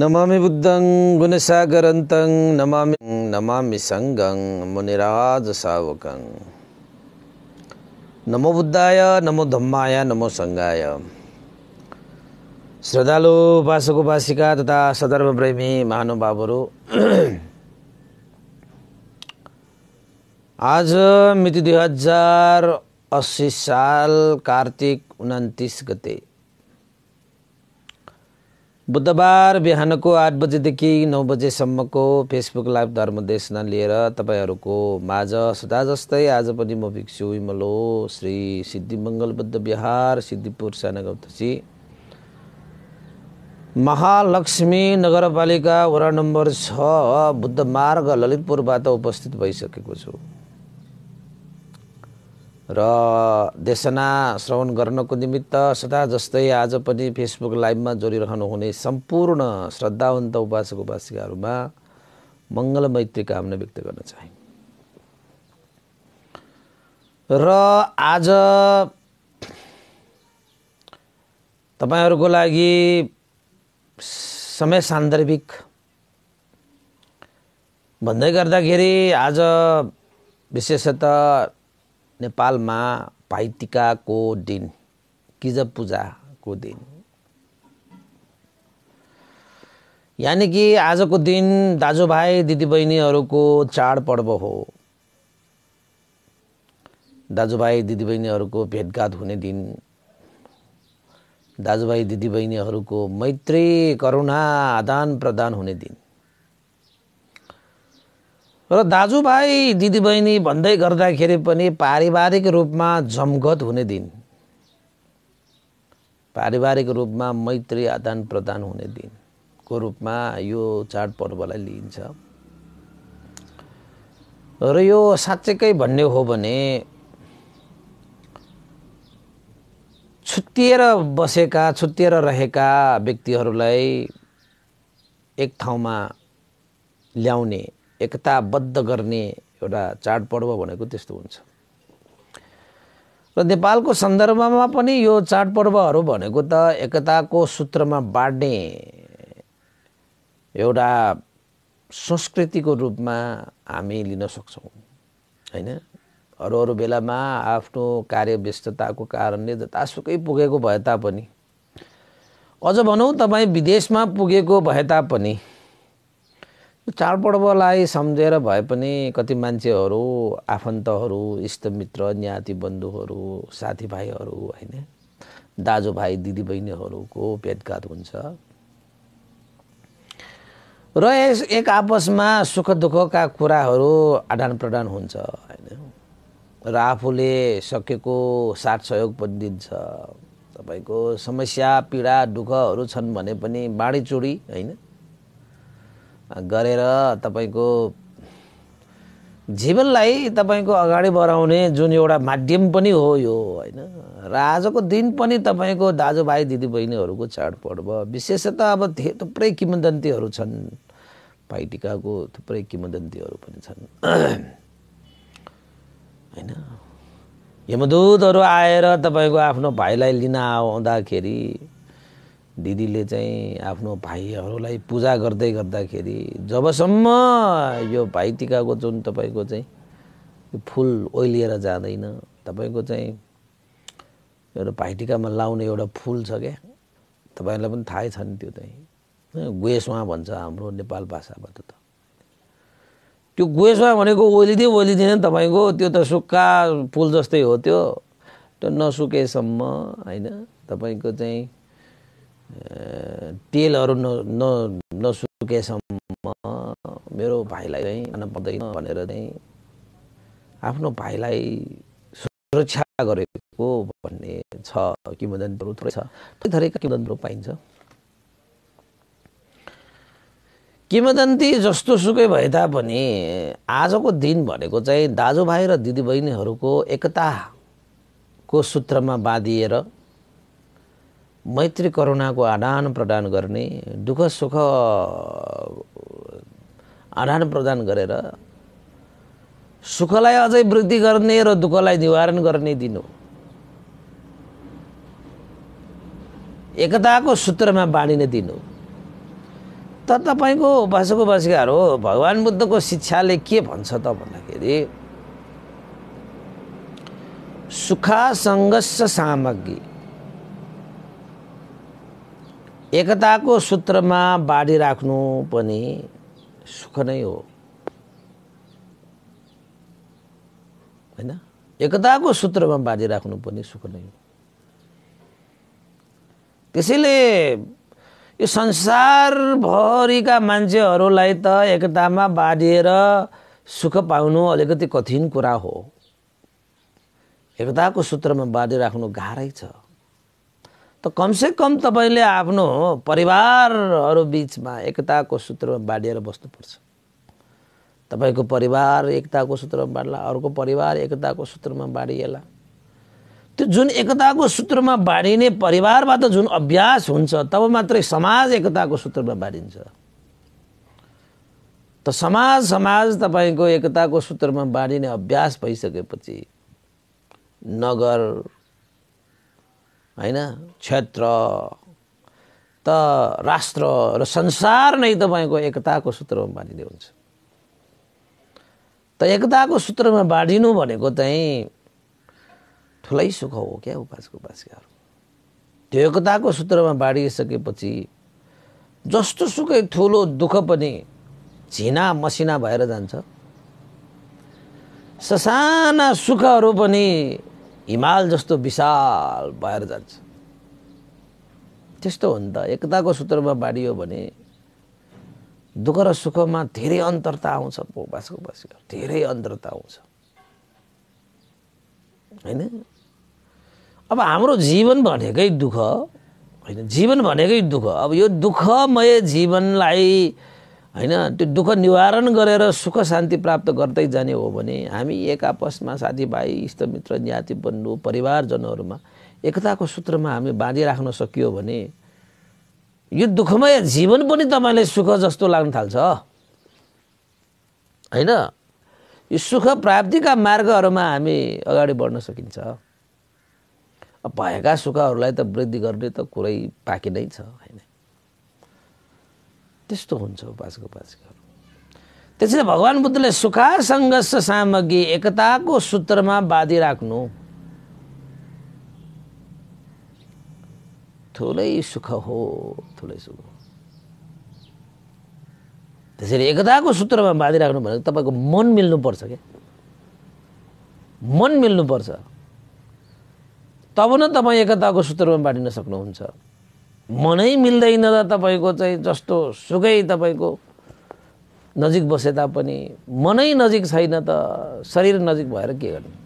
नमामि बुद्धं गुणसागरन्तं नमामि नमामि सङ्गं मुनिराज सावकं नमो बुद्धाय नमो धम्माय नमो सङ्गाय श्रद्धालु उपासक उपासिका तथा सदर्भप्रेमी महानुभावहरू आज मिति दुई हजार अस्सी साल कार्तिक उन्तिस गते बुधबार बिहानको आठ बजेदेखि नौ बजेसम्मको फेसबुक लाइभ धर्म देशना लिएर तपाईँहरूको माझ सदा जस्तै आज पनि म भिक्षु हिमलो श्री सिद्धिमङ्गल बुद्ध विहार सिद्धिपुर सानागौतसी महालक्ष्मी नगरपालिका वडा नम्बर छ बुद्ध मार्ग ललितपुरबाट उपस्थित भइसकेको छु र देशना श्रवण गर्नको निमित्त सदा जस्तै आज पनि फेसबुक लाइभमा जोडिरहनु हुने सम्पूर्ण श्रद्धावन्त उपासक उपासिकाहरूमा मङ्गल मैत्री कामना व्यक्त गर्न चाहे र आज तपाईँहरूको लागि समय सान्दर्भिक भन्दै गर्दाखेरि आज विशेषतः नेपालमा भाइटिकाको दिन गिजब पूजाको दिन यानि कि आजको दिन दाजुभाइ दिदीबहिनीहरूको चाडपर्व हो दाजुभाइ दिदीबहिनीहरूको भेटघाट हुने दिन दाजुभाइ दिदीबहिनीहरूको मैत्री करुणा आदान प्रदान हुने दिन र दाजुभाइ दिदीबहिनी भन्दै गर्दाखेरि पनि पारिवारिक रूपमा जमघट हुने दिन पारिवारिक रूपमा मैत्री आदान प्रदान हुने दिनको रूपमा यो चाडपर्वलाई लिइन्छ र यो साँच्चैकै भन्ने हो भने छुट्टिएर बसेका छुट्टिएर रहेका व्यक्तिहरूलाई एक ठाउँमा ल्याउने एकताबद्ध गर्ने एउटा चाडपर्व भनेको त्यस्तो हुन्छ र नेपालको सन्दर्भमा पनि यो चाडपर्वहरू भनेको त एकताको सूत्रमा बाँड्ने एउटा संस्कृतिको रूपमा हामी लिन सक्छौँ होइन अरू अरू बेलामा आफ्नो कार्य व्यस्तताको कारणले जतासुकै पुगेको भए तापनि अझ भनौँ तपाईँ विदेशमा पुगेको भए तापनि चाडपर्वलाई सम्झेर भए पनि कति मान्छेहरू आफन्तहरू इष्टमित्र न्याति बन्धुहरू साथीभाइहरू होइन दाजुभाइ दिदीबहिनीहरूको भेटघाट हुन्छ र यस एक आपसमा सुख दुःखका कुराहरू आदान प्रदान हुन्छ होइन र आफूले सकेको साथ सहयोग पनि दिन्छ तपाईँको समस्या पीडा दुःखहरू छन् भने पनि बाँडीचुडी होइन गरेर तपाईँको जीवनलाई तपाईँको अगाडि बढाउने जुन एउटा माध्यम पनि हो यो होइन र आजको दिन पनि तपाईँको दाजुभाइ दिदीबहिनीहरूको चाडपर्व विशेष त अब थुप्रै किमदन्तीहरू छन् भाइटिकाको थुप्रै किमदन्तीहरू पनि छन् होइन यमदूतहरू आएर तपाईँको आफ्नो भाइलाई लिन आउँदाखेरि दिदीले चाहिँ आफ्नो भाइहरूलाई पूजा गर्दै गर्दाखेरि जबसम्म यो भाइटिकाको जुन तपाईँको चाहिँ फुल ओइलिएर जाँदैन तपाईँको चाहिँ एउटा भाइटिकामा लाउने एउटा फुल छ क्या तपाईँलाई पनि थाहै छ नि त्यो चाहिँ गोएसवा भन्छ हाम्रो नेपाल भाषाबाट त त्यो गोएसवा भनेको ओलिँदै ओलिँदैन तपाईँको त्यो त सुक्खा फुल जस्तै हो त्यो त्यो नसुकेसम्म होइन तपाईँको चाहिँ तेलहरू न न नसुकेसम्म मेरो भाइलाई चाहिँ खान पर्दैन भनेर चाहिँ आफ्नो भाइलाई सुरक्षा गरेको भन्ने छ किम्बदन्तीहरू थोरै छ थरीका किम्बदन्तीहरू पाइन्छ किम्बदन्ती जस्तो सुकै भए तापनि आजको दिन भनेको चाहिँ दाजुभाइ र दिदीबहिनीहरूको एकताको सूत्रमा बाँधिएर मैत्री करुणाको आदान प्रदान गर्ने दुःख सुख आदान प्रदान गरेर सुखलाई अझै वृद्धि गर्ने र दुःखलाई निवारण गर्ने दिनु एकताको सूत्रमा बाँडिने दिनु त तपाईँको उपासको हो भगवान् बुद्धको शिक्षाले के भन्छ त भन्दाखेरि सुखा सङ्घर्ष सामग्री एकताको सूत्रमा बाढी राख्नु पनि सुख नै हो होइन एकताको सूत्रमा बाँधी राख्नु पनि सुख नै हो त्यसैले यो संसारभरिका मान्छेहरूलाई त एकतामा बाँधिएर सुख पाउनु अलिकति कठिन कुरा हो एकताको सूत्रमा बाँधिराख्नु गाह्रै छ त कमसेकम तपाईँले आफ्नो परिवारहरू बिचमा एकताको सूत्रमा बाँडिएर बस्नुपर्छ तपाईँको परिवार एकताको सूत्रमा बाँड्ला अर्को परिवार एकताको सूत्रमा बाँडिएला त्यो जुन एकताको सूत्रमा बाँडिने परिवारबाट जुन अभ्यास हुन्छ तब मात्रै समाज एकताको सूत्रमा बाँडिन्छ त समाज समाज तपाईँको एकताको सूत्रमा बाँडिने अभ्यास भइसकेपछि नगर होइन क्षेत्र त राष्ट्र र संसार नै तपाईँको एकताको सूत्रमा बाँधिने हुन्छ त एकताको सूत्रमा बाँधिनु भनेको चाहिँ ठुलै सुख हो क्या उपासको उपासकाहरू त्यो एकताको सूत्रमा बाँडिसकेपछि जस्तो सुकै ठुलो दुःख पनि झिना मसिना भएर जान्छ ससाना सुखहरू पनि हिमाल जस्तो विशाल भएर जान्छ त्यस्तो हो नि त एकताको सूत्रमा बाँडियो भने दुःख र सुखमा धेरै अन्तरता आउँछ बासको उपासिका धेरै अन्तरता आउँछ होइन अब हाम्रो जीवन भनेकै दुःख होइन जीवन भनेकै दुःख अब यो दुःखमय जीवनलाई होइन त्यो दुःख निवारण गरेर सुख शान्ति प्राप्त गर्दै जाने हो भने हामी एक आपसमा साथीभाइ इष्टमित्र ज्ञाति बन्धु परिवारजनहरूमा एकताको सूत्रमा हामी बाँधिराख्न सकियो भने यो दुःखमय जीवन पनि तपाईँलाई सुख जस्तो लाग्न थाल्छ होइन यो सुख प्राप्तिका मार्गहरूमा हामी अगाडि बढ्न सकिन्छ भएका सुखहरूलाई त वृद्धि गर्ने त कुरै बाँकी नै छ त्यस्तो हुन्छ उपासको उपासिकाहरू त्यसैले भगवान् बुद्धले सुखा सङ्घर्ष सामग्री एकताको सूत्रमा बाँधिराख्नु ठुलै सुख हो ठुलै सुख हो त्यसरी एकताको सूत्रमा बाँधिराख्नु भनेको तपाईँको मन मिल्नुपर्छ क्या मन मिल्नुपर्छ तब न तपाईँ एकताको सूत्रमा बाँडिन सक्नुहुन्छ मनै मिल्दैन र तपाईँको चाहिँ जस्तो सुकै तपाईँको नजिक बसे तापनि मनै नजिक छैन त शरीर नजिक भएर के गर्ने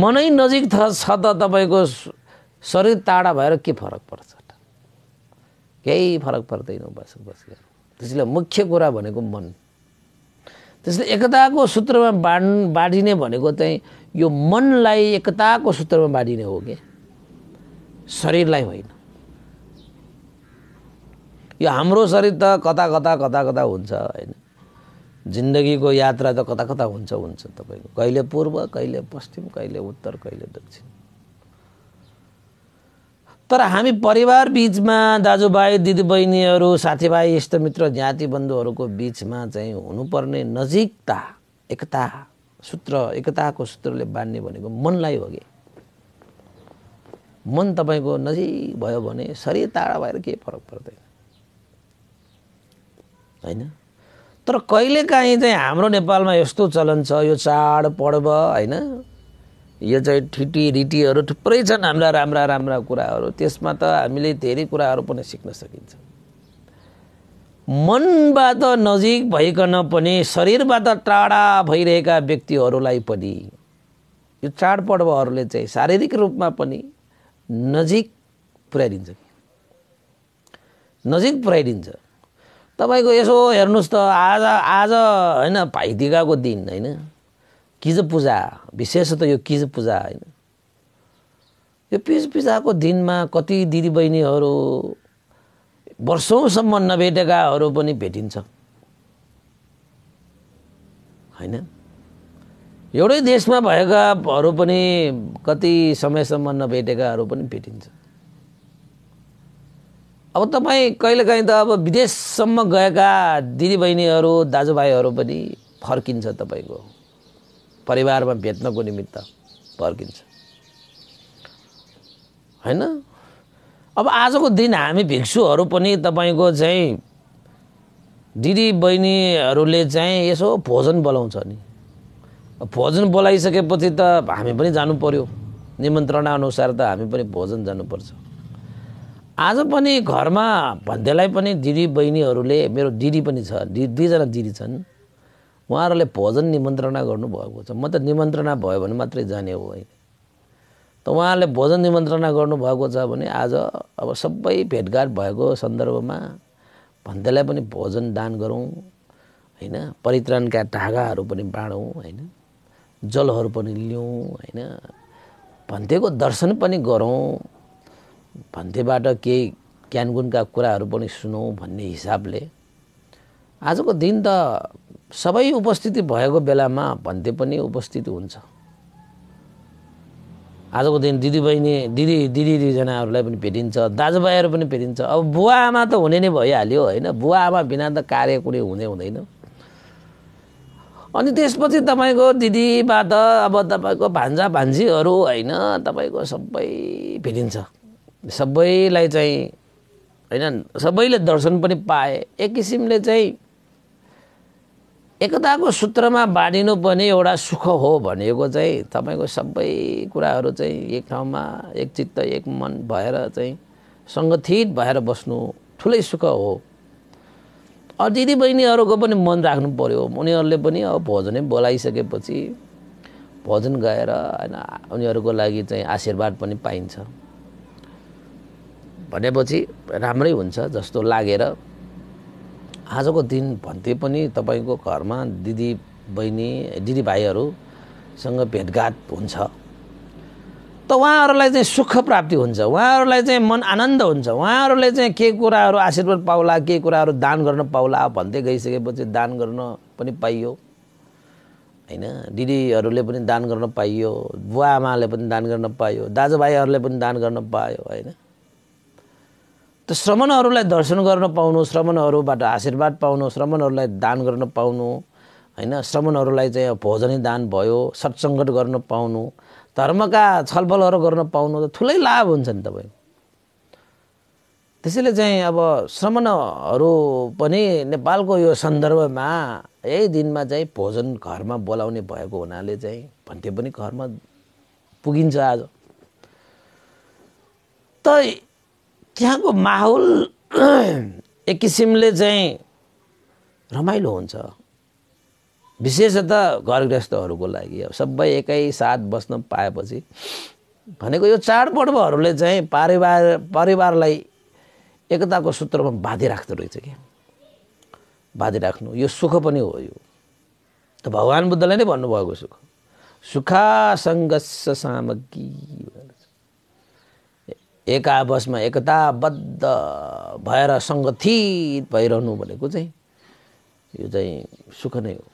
मनै नजिक छ त तपाईँको शरीर टाढा भएर के फरक पर्छ केही फरक पर्दैन बस बस त्यसैले मुख्य कुरा भनेको मन त्यसले एकताको सूत्रमा बाँड बाँडिने भनेको चाहिँ यो मनलाई एकताको सूत्रमा बाँडिने हो क्या शरीरलाई होइन यो हाम्रो शरीर त कता कता कता कता हुन्छ होइन जिन्दगीको यात्रा त कता कता हुन्छ हुन्छ तपाईँको कहिले पूर्व कहिले पश्चिम कहिले उत्तर कहिले दक्षिण तर हामी परिवार बिचमा दाजुभाइ दिदीबहिनीहरू साथीभाइ इष्टमित्र मित्र ज्ञातिबन्धुहरूको बिचमा चाहिँ हुनुपर्ने नजिकता एकता सूत्र एकताको सूत्रले बाँध्ने भनेको मनलाई हो कि मन तपाईँको नजिक भयो भने शरीर टाढा भएर केही फरक पर्दैन होइन तर कहिलेकाहीँ चाहिँ हाम्रो नेपालमा यस्तो चलन छ यो चाड पर्व होइन यो चाहिँ ठिटी रिटीहरू थुप्रै छन् हाम्रा राम्रा राम्रा कुराहरू त्यसमा त हामीले धेरै कुराहरू पनि सिक्न सकिन्छ मनबाट नजिक भइकन पनि शरीरबाट टाढा भइरहेका व्यक्तिहरूलाई पनि यो चाडपर्वहरूले चाहिँ शारीरिक रूपमा पनि नजिक पुऱ्याइदिन्छ कि नजिक पुर्याइदिन्छ तपाईँको यसो हेर्नुहोस् त आज आज होइन भाइटिकाको दिन होइन किज पूजा विशेष त यो किज पूजा होइन यो पिज पूजाको दिनमा कति दिदीबहिनीहरू वर्षौँसम्म नभेटेकाहरू पनि भेटिन्छ होइन एउटै देशमा भएकाहरू पनि कति समयसम्म नभेटेकाहरू पनि भेटिन्छ अब तपाईँ कहिलेकाहीँ त अब विदेशसम्म गएका दिदीबहिनीहरू दाजुभाइहरू पनि फर्किन्छ तपाईँको परिवारमा भेट्नको निमित्त फर्किन्छ होइन अब आजको दिन हामी भिक्षुहरू पनि तपाईँको चाहिँ दिदीबहिनीहरूले चाहिँ यसो भोजन बोलाउँछ नि भोजन बोलाइसकेपछि त हामी पनि जानु पर्यो निमन्त्रणाअनुसार त हामी पनि भोजन जानुपर्छ आज पनि घरमा भन्देलाई पनि दिदी बहिनीहरूले मेरो दिदी पनि छ दि दुईजना दिदी छन् उहाँहरूले भोजन निमन्त्रणा गर्नुभएको छ म त निमन्त्रणा भयो भने मात्रै जाने हो होइन त उहाँहरूले भोजन निमन्त्रणा गर्नुभएको छ भने आज अब सबै भेटघाट भएको सन्दर्भमा भन्देलाई पनि भोजन दान गरौँ होइन परित्राणका ढागाहरू पनि बाँडौँ होइन जलहरू पनि लिउँ होइन भन्थेको दर्शन पनि गरौँ भन्थेबाट केही ज्ञानगुणका कुराहरू पनि सुनौँ भन्ने हिसाबले आजको दिन त सबै उपस्थिति भएको बेलामा भन्थे पनि उपस्थित हुन्छ आजको दिन दिदीबहिनी दिदी दिदी दिदीजनाहरूलाई पनि भेटिन्छ दाजुभाइहरू पनि भेटिन्छ अब बुवा आमा त हुने नै भइहाल्यो होइन बुवा आमा बिना त कार्य कुनै हुँदै हुँदैन अनि त्यसपछि तपाईँको त अब तपाईँको भान्जा भान्जीहरू होइन तपाईँको सबै भिडिन्छ सबैलाई चाहिँ होइन सबैले दर्शन पनि पाए एक किसिमले चाहिँ एकताको सूत्रमा बाँडिनु पनि एउटा सुख हो भनेको चाहिँ तपाईँको सबै कुराहरू चाहिँ एक ठाउँमा एक चित्त एक मन भएर चाहिँ सङ्गठित भएर बस्नु ठुलै सुख हो दिदीबहिनीहरूको पनि मन राख्नु पऱ्यो उनीहरूले पनि अब भोजनै बोलाइसकेपछि भोजन गएर होइन उनीहरूको लागि चाहिँ आशीर्वाद पनि पाइन्छ भनेपछि राम्रै हुन्छ जस्तो लागेर आजको दिन भन्थे पनि तपाईँको घरमा दिदी बहिनी दिदीभाइहरूसँग भेटघाट हुन्छ त उहाँहरूलाई चाहिँ सुख प्राप्ति हुन्छ उहाँहरूलाई चाहिँ मन आनन्द हुन्छ उहाँहरूले चाहिँ के कुराहरू आशीर्वाद पाउला के कुराहरू दान गर्न पाउला भन्दै गइसकेपछि दान गर्न पनि पाइयो होइन दिदीहरूले पनि दान गर्न पाइयो बुवा आमाले पनि दान गर्न पायो दाजुभाइहरूले पनि दान गर्न पायो होइन त श्रमणहरूलाई दर्शन गर्न पाउनु श्रमणहरूबाट आशीर्वाद पाउनु श्रमणहरूलाई दान गर्न पाउनु होइन श्रमणहरूलाई चाहिँ भोजनी दान भयो सत्सङ्गत गर्न पाउनु धर्मका छलफलहरू गर्न पाउनु त ठुलै लाभ हुन्छ नि तपाईँको त्यसैले चाहिँ अब श्रमणहरू पनि नेपालको यो सन्दर्भमा यही दिनमा चाहिँ भोजन घरमा बोलाउने भएको हुनाले चाहिँ भन्थे पनि घरमा पुगिन्छ आज त त्यहाँको माहौल एक किसिमले चाहिँ रमाइलो हुन्छ विशेषतः घर गृहस्थहरूको लागि अब सबै एकै साथ बस्न पाएपछि भनेको यो चाडपर्वहरूले चाहिँ पारिवार परिवारलाई एकताको सूत्रमा बाँधिराख्दो रहेछ कि बाँधिराख्नु यो सुख पनि हो यो त भगवान् बुद्धले नै भन्नुभएको सुख सुखा सङ्घर्ष सामग्री एक आपसमा एकताबद्ध भएर सङ्गठित भइरहनु भनेको चाहिँ यो चाहिँ सुख नै हो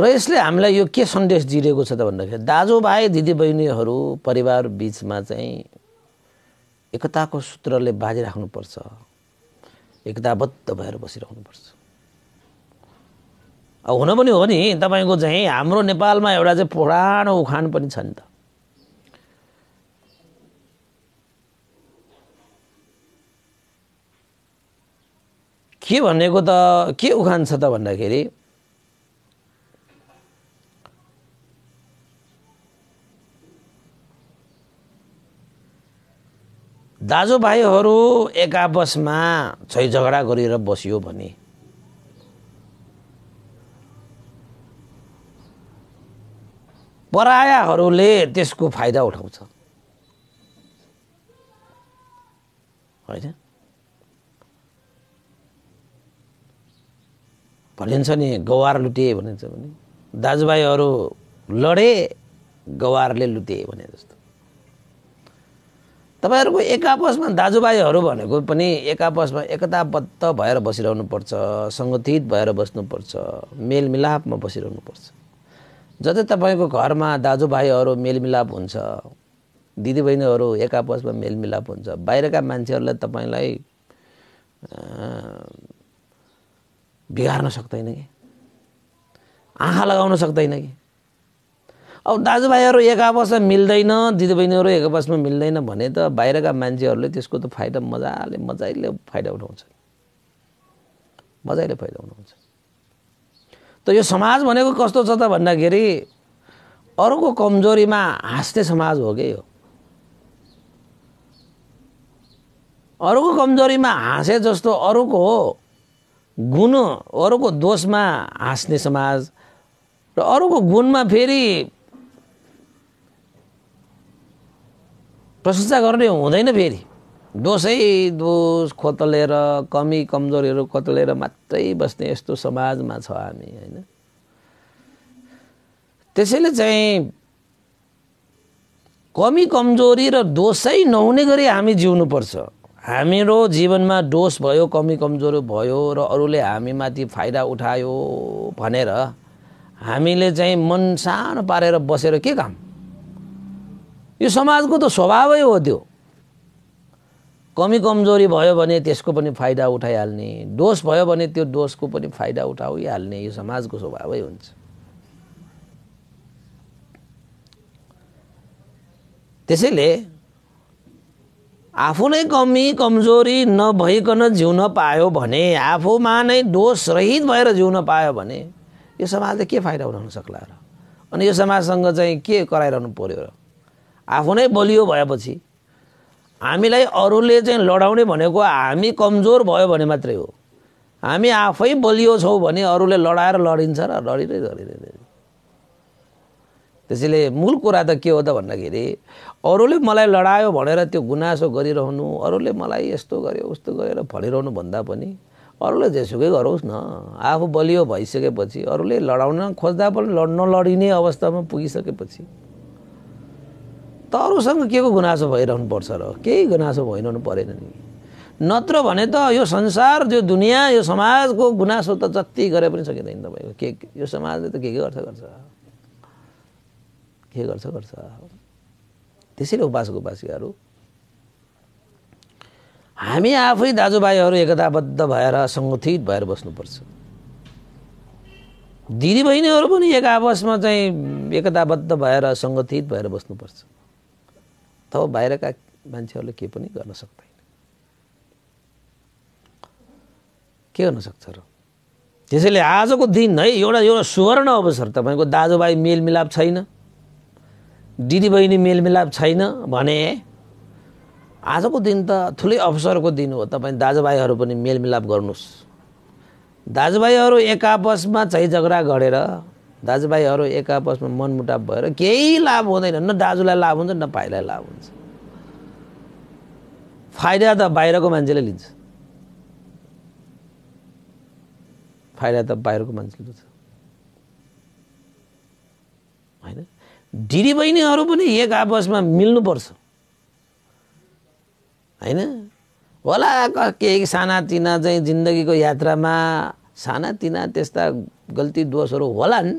र यसले हामीलाई यो के सन्देश दिइरहेको छ त भन्दाखेरि दाजुभाइ दिदीबहिनीहरू परिवार बिचमा चाहिँ एकताको सूत्रले बाजिराख्नुपर्छ एकताबद्ध भएर बसिरहनुपर्छ अब हुन पनि हो नि तपाईँको चाहिँ हाम्रो नेपालमा एउटा चाहिँ पुरानो उखान पनि छ नि त के भनेको त के उखान छ त भन्दाखेरि दाजुभाइहरू एक आपसमा छै झगडा गरेर बसियो भने परायाहरूले त्यसको फाइदा उठाउँछ होइन भनिन्छ नि गवार लुटे भनिन्छ भने दाजुभाइहरू लडे गवारले लुटे भने जस्तो तपाईँहरूको एक आपसमा दाजुभाइहरू भनेको पनि एक आपसमा एकताबद्ध भएर बसिरहनु पर्छ सङ्गठित भएर बस्नुपर्छ मेलमिलापमा बसिरहनु बसिरहनुपर्छ जति तपाईँको घरमा दाजुभाइहरू मेलमिलाप हुन्छ दिदीबहिनीहरू एक आपसमा मेलमिलाप हुन्छ बाहिरका मान्छेहरूलाई तपाईँलाई बिगार्न सक्दैन कि आँखा लगाउन सक्दैन कि अब दाजुभाइहरू एक आपसमा मिल्दैन दिदीबहिनीहरू एक आपसमा मिल्दैन भने त बाहिरका मान्छेहरूले त्यसको त फाइदा मजाले मजाले फाइदा उठाउँछ मजाले फाइदा उठाउँछ त यो समाज भनेको कस्तो छ त भन्दाखेरि अरूको कमजोरीमा हाँस्ने समाज हो कि यो अरूको कमजोरीमा हाँसे जस्तो अरूको हो गुण अरूको दोषमा हाँस्ने समाज र अरूको गुणमा फेरि प्रशंसा गर्ने हुँदैन फेरि दोषै दोष खोतलेर कमी कमजोरीहरू खोतलेर मात्रै बस्ने यस्तो समाजमा छ हामी होइन त्यसैले चाहिँ कमी कमजोरी र दोषै नहुने गरी हामी जिउनुपर्छ हाम्रो जीवनमा दोष भयो कमी कमजोर भयो र अरूले हामीमाथि फाइदा उठायो भनेर हामीले चाहिँ मन सानो पारेर बसेर के काम यो समाजको त स्वभावै हो त्यो कमी कमजोरी भयो भने त्यसको पनि फाइदा उठाइहाल्ने दोष भयो भने त्यो दोषको पनि फाइदा उठाइहाल्ने यो समाजको स्वभावै हुन्छ त्यसैले नै कमी कमजोरी नभइकन जिउन पायो भने आफूमा नै दोष रहित भएर जिउन पायो भने यो समाजले के फाइदा उठाउन सक्ला र अनि यो समाजसँग चाहिँ के कराइरहनु पर्यो र आफू नै बलियो भएपछि हामीलाई अरूले चाहिँ लडाउने भनेको हामी कमजोर भयो भने मात्रै हो हामी आफै बलियो छौँ भने अरूले लडाएर लडिन्छ र लडिँदै लडिँदै त्यसैले मूल कुरा त के हो त भन्दाखेरि अरूले मलाई लडायो भनेर त्यो गुनासो गरिरहनु अरूले मलाई यस्तो गर्यो उस्तो गरेर फलिरहनु भन्दा पनि अरूले जेसुकै गरोस् न आफू बलियो भइसकेपछि अरूले लडाउन खोज्दा पनि लड्न लडिने अवस्थामा पुगिसकेपछि त अरूसँग के को गुनासो भइरहनु पर्छ र केही गुनासो भइरहनु परेन नि नत्र भने त यो संसार यो दुनियाँ यो समाजको गुनासो त जति गरे पनि सकिँदैन तपाईँको के यो समाजले त के के गर्छ गर्छ के गर्छ गर्छ त्यसैले उपास उपासिकाहरू हामी आफै दाजुभाइहरू एकताबद्ध भएर सङ्गठित भएर बस्नुपर्छ दिदीबहिनीहरू पनि एक आपसमा चाहिँ एकताबद्ध भएर सङ्गठित भएर बस्नुपर्छ तब बाहिरका मान्छेहरूले के पनि गर्न सक्दैन के गर्न सक्छ र त्यसैले आजको दिन है एउटा एउटा सुवर्ण अवसर तपाईँको दाजुभाइ मेलमिलाप छैन दिदीबहिनी मेलमिलाप छैन भने आजको दिन त ठुलै अवसरको दिन हो तपाईँ दाजुभाइहरू पनि मेलमिलाप गर्नुहोस् दाजुभाइहरू एक आपसमा चाहिँ झगडा गरेर दाजुभाइहरू एक आपसमा मनमुटाप भएर केही लाभ हुँदैन न दाजुलाई लाभ हुन्छ न भाइलाई लाभ हुन्छ फाइदा त बाहिरको मान्छेले लिन्छ फाइदा त बाहिरको मान्छेले लिन्छ होइन दिदी पनि एक आपसमा मिल्नुपर्छ होइन होला केही सानातिना चाहिँ जिन्दगीको यात्रामा सानातिना त्यस्ता गल्ती दोषहरू होलान्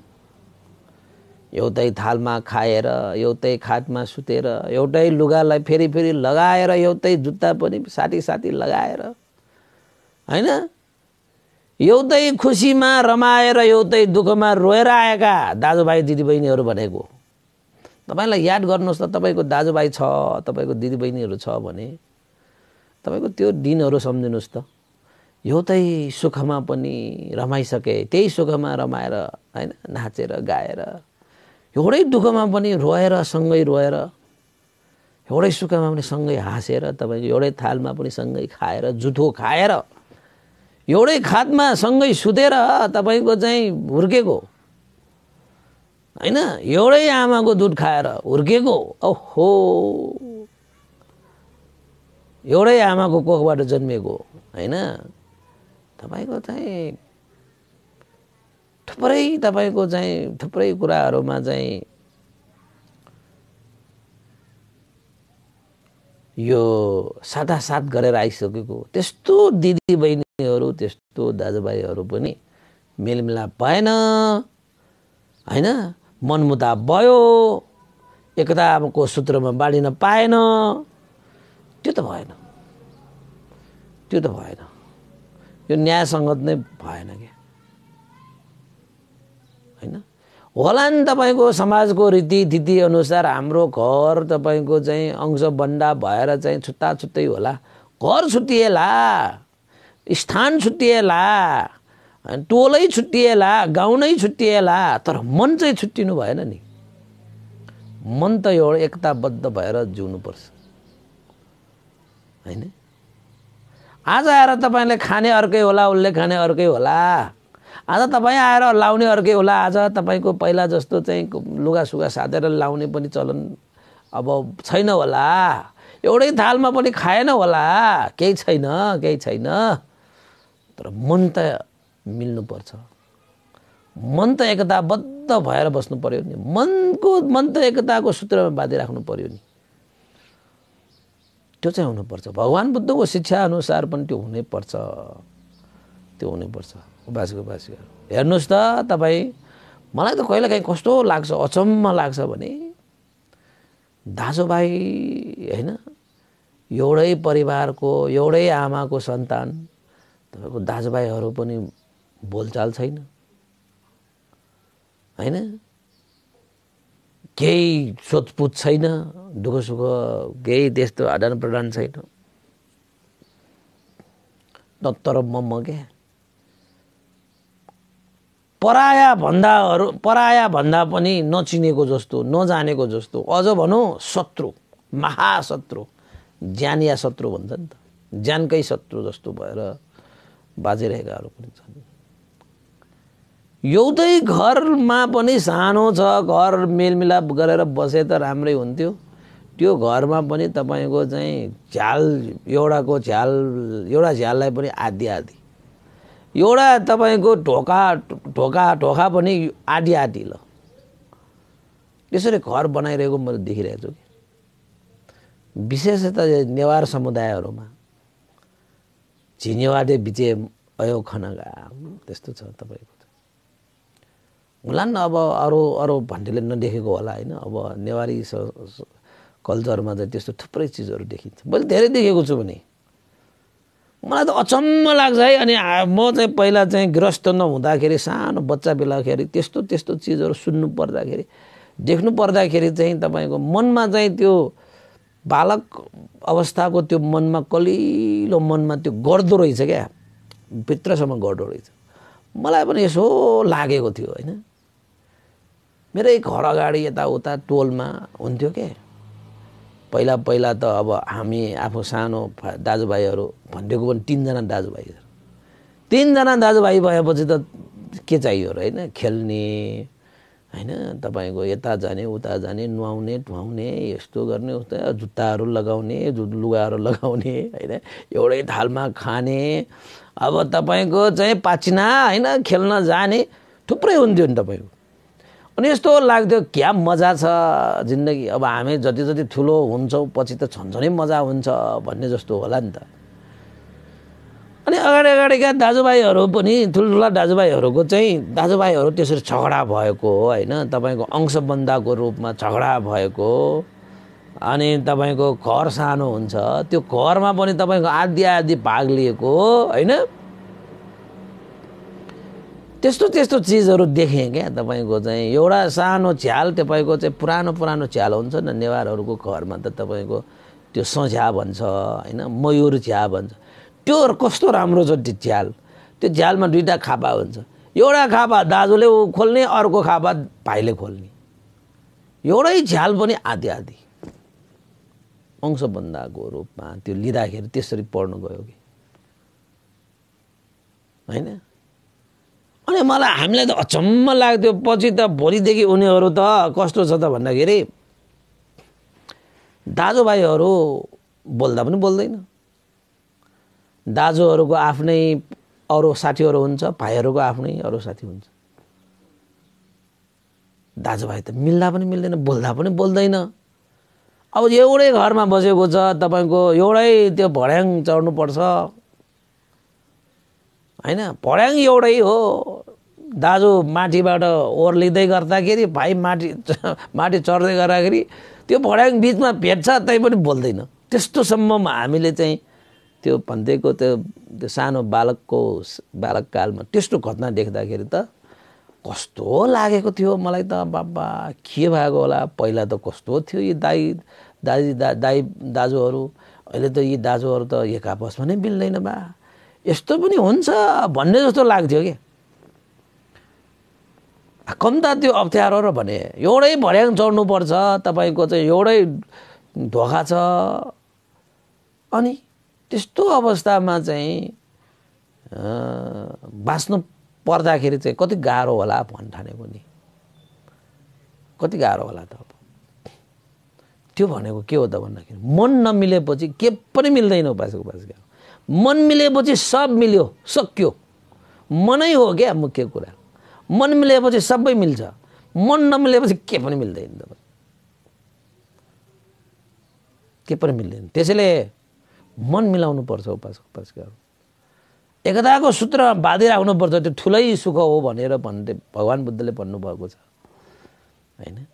एउटै थालमा खाएर एउटै खातमा सुतेर एउटै लुगालाई फेरि फेरि लगाएर एउटै जुत्ता पनि साथी साथी लगाएर होइन एउटै खुसीमा रमाएर एउटै दुःखमा रोएर आएका दाजुभाइ दिदीबहिनीहरू भनेको तपाईँलाई याद गर्नुहोस् त तपाईँको दाजुभाइ छ तपाईँको दिदीबहिनीहरू छ भने तपाईँको त्यो दिनहरू सम्झिनुहोस् त एउटै सुखमा पनि रमाइसके त्यही सुखमा रमाएर होइन नाचेर गाएर एउटै दुःखमा पनि रोएर सँगै रोएर एउटै सुखमा पनि सँगै हाँसेर तपाईँको एउटै थालमा पनि सँगै खाएर जुठो खाएर एउटै खातमा सँगै सुतेर तपाईँको चाहिँ हुर्केको होइन एउटै आमाको दुध खाएर हुर्केको ओहो एउटै आमाको कोखबाट जन्मिएको होइन तपाईँको चाहिँ थुप्रै तपाईँको चाहिँ थुप्रै कुराहरूमा चाहिँ यो साथ गरेर आइसकेको त्यस्तो दिदी त्यस्तो दाजुभाइहरू पनि मेलमिलाप भएन होइन मनमुदा भयो एकताको सूत्रमा बाँडिन पाएन त्यो त भएन त्यो त भएन यो न्यायसङ्गत नै भएन क्या होइन होला नि तपाईँको समाजको दिदी अनुसार हाम्रो घर तपाईँको चाहिँ अंश बन्डा भएर चाहिँ छुट्टा छुट्टै होला घर छुट्टिएला स्थान छुट्टिएला टोलै छुट्टिएला गाउनै छुट्टिएला तर मन चाहिँ छुट्टिनु भएन नि मन त एउटा एकताबद्ध भएर जिउनु पर्छ होइन आज आएर तपाईँले खाने अर्कै होला उसले खाने अर्कै होला आज तपाईँ आएर लाउने अर्कै होला आज तपाईँको पहिला जस्तो चाहिँ लुगासुगा साधेर लाउने पनि चलन अब छैन होला एउटै थालमा पनि खाएन होला केही छैन केही छैन तर मन त मिल्नुपर्छ मन त एकताबद्ध भएर बस्नु पर्यो नि मनको मन त एकताको सूत्रमा बाँधिराख्नु पर्यो नि त्यो चाहिँ हुनुपर्छ भगवान् बुद्धको शिक्षा अनुसार पनि त्यो हुनैपर्छ त्यो हुनैपर्छ उपासिक उपासीहरू हेर्नुहोस् त तपाईँ मलाई त कहिलेकाहीँ कस्तो लाग्छ अचम्म लाग्छ भने दाजुभाइ होइन एउटै परिवारको एउटै आमाको सन्तान तपाईँको दाजुभाइहरू पनि बोलचाल छैन होइन केही सोधपुछ छैन दुःख सुख केही त्यस्तो आदान प्रदान छैन न तर म क्या पराया भन्दाहरू पराया भन्दा पनि नचिनेको जस्तो नजानेको जस्तो अझ भनौँ शत्रु महाशत्रु ज्यानिया शत्रु भन्छ नि त ज्यानकै शत्रु जस्तो भएर बाजिरहेकाहरू पनि छन् एउटै घरमा पनि सानो छ घर मेलमिलाप गरेर बसे त राम्रै हुन्थ्यो त्यो घरमा पनि तपाईँको चाहिँ झ्याल एउटाको झ्याल एउटा झ्याललाई पनि आधी आधी एउटा तपाईँको ढोका ढोका ढोका पनि आधी आधी ल यसरी घर बनाइरहेको मैले देखिरहेको छु कि विशेषतः नेवार समुदायहरूमा झिनेवाटे बिचे अयो खनगा त्यस्तो छ तपाईँको होला नि अब अरू अरू भन्नेले नदेखेको होला होइन अब नेवारी कल्चरमा चाहिँ त्यस्तो थुप्रै चिजहरू देखिन्छ मैले धेरै देखेको छु भने मलाई त अचम्म लाग्छ है अनि म चाहिँ पहिला चाहिँ ग्रस्त नहुँदाखेरि सानो बच्चा बेलाखेरि त्यस्तो त्यस्तो चिजहरू सुन्नु पर्दाखेरि देख्नु पर्दाखेरि चाहिँ तपाईँको मनमा चाहिँ त्यो बालक अवस्थाको त्यो मनमा कलिलो मनमा त्यो गर्दो रहेछ क्या भित्रसम्म गर्दो रहेछ मलाई पनि यसो लागेको थियो होइन मेरै घर अगाडि यताउता टोलमा हुन्थ्यो के पहिला पहिला त अब हामी आफू सानो दाजुभाइहरू भनिदिएको पनि तिनजना दाजुभाइ तिनजना दाजुभाइ भएपछि त के चाहियो र होइन खेल्ने होइन तपाईँको यता जाने उता जाने नुहाउने धुवाउने यस्तो गर्ने उस्तो जुत्ताहरू लगाउने जु लुगाहरू लगाउने होइन एउटै थालमा खाने अब तपाईँको चाहिँ पाचिना होइन खेल्न जाने थुप्रै हुन्थ्यो नि तपाईँको अनि यस्तो लाग्थ्यो क्या मजा छ जिन्दगी अब हामी जति जति ठुलो हुन्छौँ पछि त छनछनै मजा हुन्छ भन्ने जस्तो होला नि त अनि अगाडि अगाडिका दाजुभाइहरू पनि ठुल्ठुला दाजुभाइहरूको चाहिँ दाजुभाइहरू त्यसरी झगडा भएको हो होइन तपाईँको अंशबन्दाको रूपमा झगडा भएको अनि तपाईँको घर सानो हुन्छ त्यो घरमा पनि तपाईँको आधी आधी भाग लिएको होइन त्यस्तो त्यस्तो चिजहरू देखेँ क्या तपाईँको चाहिँ एउटा सानो झ्याल तपाईँको चाहिँ पुरानो पुरानो झ्याल हुन्छ नि नेवारहरूको घरमा त तपाईँको त्यो सझ्या भन्छ होइन मयुर झ्या भन्छ त्यो कस्तो राम्रो छ त्यो झ्याल त्यो झ्यालमा दुईवटा खापा हुन्छ एउटा खापा दाजुले ऊ खोल्ने अर्को खापा भाइले खोल्ने एउटै झ्याल पनि आधी आधी अंशबन्दाको रूपमा त्यो लिँदाखेरि त्यसरी पढ्नु गयो कि होइन अनि मलाई हामीलाई त अचम्म लाग्थ्यो पछि त भोलिदेखि उनीहरू त कस्तो छ त भन्दाखेरि दाजुभाइहरू बोल्दा पनि बोल्दैन दाजुहरूको आफ्नै अरू साथीहरू हुन्छ भाइहरूको आफ्नै अरू साथी हुन्छ दाजुभाइ त मिल्दा पनि मिल्दैन बोल्दा पनि बोल्दैन अब एउटै घरमा बसेको छ तपाईँको एउटै त्यो भड्याङ चढ्नुपर्छ होइन भड्याङ एउटै हो दाजु माटीबाट ओर्लिँदै गर्दाखेरि भाइ माटी माटी चढ्दै गर्दाखेरि त्यो भड्याङ बिचमा भेट्छ पनि बोल्दैन त्यस्तोसम्ममा हामीले चाहिँ त्यो भन्दैको त्यो त्यो सानो बालकको बालक कालमा त्यस्तो घटना देख्दाखेरि त कस्तो लागेको थियो मलाई त बाबा के भएको होला पहिला त कस्तो थियो यी दाई दाजु दा दाई दाजुहरू अहिले त यी दाजुहरू त एक आपसमा नै मिल्दैन बा यस्तो पनि हुन्छ भन्ने जस्तो लाग्थ्यो कि त त्यो अप्ठ्यारो र भने एउटै भर्याङ चढ्नुपर्छ तपाईँको चाहिँ एउटै धोका छ अनि त्यस्तो अवस्थामा चाहिँ बाँच्नु पर्दाखेरि चाहिँ कति गाह्रो होला भन्ठानेको नि कति गाह्रो होला त अब त्यो भनेको के हो त भन्दाखेरि मन नमिलेपछि के पनि मिल्दैन उपासको उपासिका मन मिलेपछि सब मिल्यो सक्यो मनै हो क्या मुख्य कुरा मन मिलेपछि सबै मिल्छ मन नमिलेपछि के पनि मिल्दैन तपाईँ के पनि मिल्दैन त्यसैले मन मिलाउनु पर्छ उपास उपासकाहरू एकताको सूत्र बाँधेर आउनुपर्छ त्यो ठुलै सुख हो भनेर भन्दै भगवान् बुद्धले भन्नुभएको छ होइन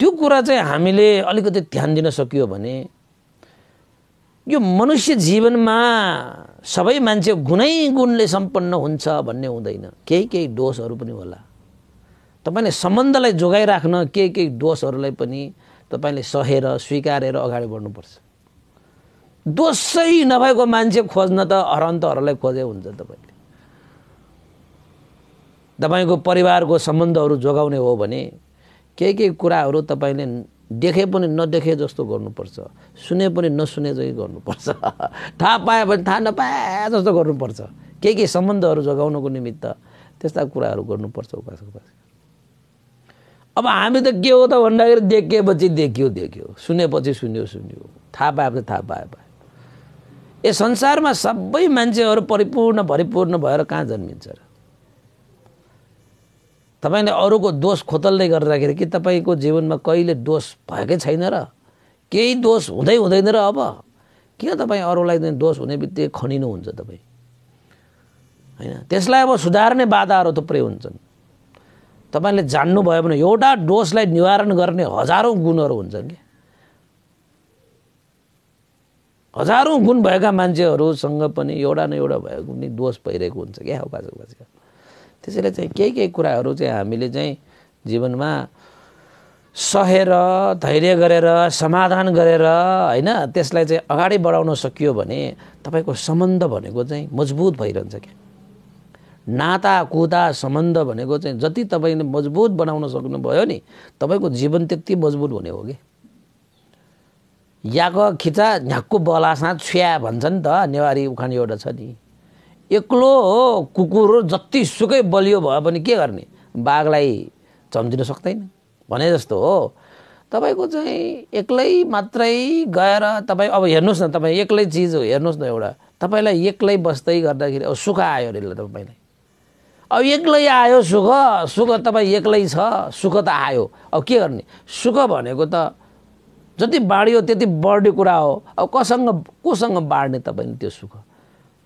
त्यो कुरा चाहिँ हामीले अलिकति ध्यान दिन सकियो भने यो मनुष्य जीवनमा सबै मान्छे गुणै गुणले सम्पन्न हुन्छ भन्ने हुँदैन केही केही डोसहरू पनि होला तपाईँले सम्बन्धलाई जोगाइराख्न केही केही डोसहरूलाई पनि तपाईँले सहेर स्वीकारेर अगाडि बढ्नुपर्छ दोषै नभएको मान्छे खोज्न त हरन्तहरूलाई खोजे हुन्छ तपाईँले तपाईँको परिवारको सम्बन्धहरू जोगाउने हो भने केही केही कुराहरू तपाईँले देखे पनि नदेखे जस्तो गर्नुपर्छ सुने पनि नसुने जै गर्नुपर्छ थाहा पाए पनि थाहा नपाए जस्तो गर्नुपर्छ के के सम्बन्धहरू जोगाउनको निमित्त त्यस्ता कुराहरू गर्नुपर्छ उपास उपास अब हामी त के हो त भन्दाखेरि देखेपछि देखियो देख्यो सुनेपछि सुन्यो सुन्यो थाहा पाएपछि थाहा पाए पायो ए संसारमा सबै मान्छेहरू परिपूर्ण भरिपूर्ण भएर कहाँ जन्मिन्छ र तपाईँले अरूको दोष खोतल्दै गर्दाखेरि कि तपाईँको जीवनमा कहिले दोष भएकै छैन र केही दोष हुँदै हुँदैन र अब किन तपाईँ अरूलाई दोष हुने बित्तिकै खनिनुहुन्छ तपाईँ होइन त्यसलाई अब सुधार्ने बाधाहरू थुप्रै हुन्छन् तपाईँले जान्नुभयो भने एउटा दोषलाई निवारण गर्ने हजारौँ गुणहरू हुन्छन् कि हजारौँ गुण भएका मान्छेहरूसँग पनि एउटा न एउटा भएको पनि दोष भइरहेको हुन्छ क्या उपासक उपासिका त्यसैले चाहिँ केही केही कुराहरू चाहिँ हामीले चाहिँ जीवनमा सहेर धैर्य गरेर समाधान गरेर होइन त्यसलाई चाहिँ अगाडि बढाउन सकियो भने तपाईँको सम्बन्ध भनेको चाहिँ मजबुत भइरहन्छ क्या नाता कुदा सम्बन्ध भनेको चाहिँ जति तपाईँले मजबुत बनाउन सक्नुभयो नि तपाईँको जीवन त्यति मजबुत हुने हो कि याको खिचा झ्याक्कु बलासा छुया भन्छ नि त नेवारी उखान एउटा छ नि एक्लो कुकुर जति सुखै बलियो भए पनि के गर्ने बाघलाई चम्चिन सक्दैन भने जस्तो हो तपाईँको चाहिँ एक्लै मात्रै गएर तपाईँ अब हेर्नुहोस् न तपाईँ एक्लै चिज हो हेर्नुहोस् न एउटा तपाईँलाई एक्लै बस्दै गर्दाखेरि अब सुख आयो अरे तपाईँलाई अब एक्लै आयो सुख सुख तपाईँ एक्लै छ सुख त आयो अब के गर्ने सुख भनेको त जति बाँडियो त्यति बढ्ने कुरा हो अब कसँग कोसँग बाँड्ने तपाईँले त्यो सुख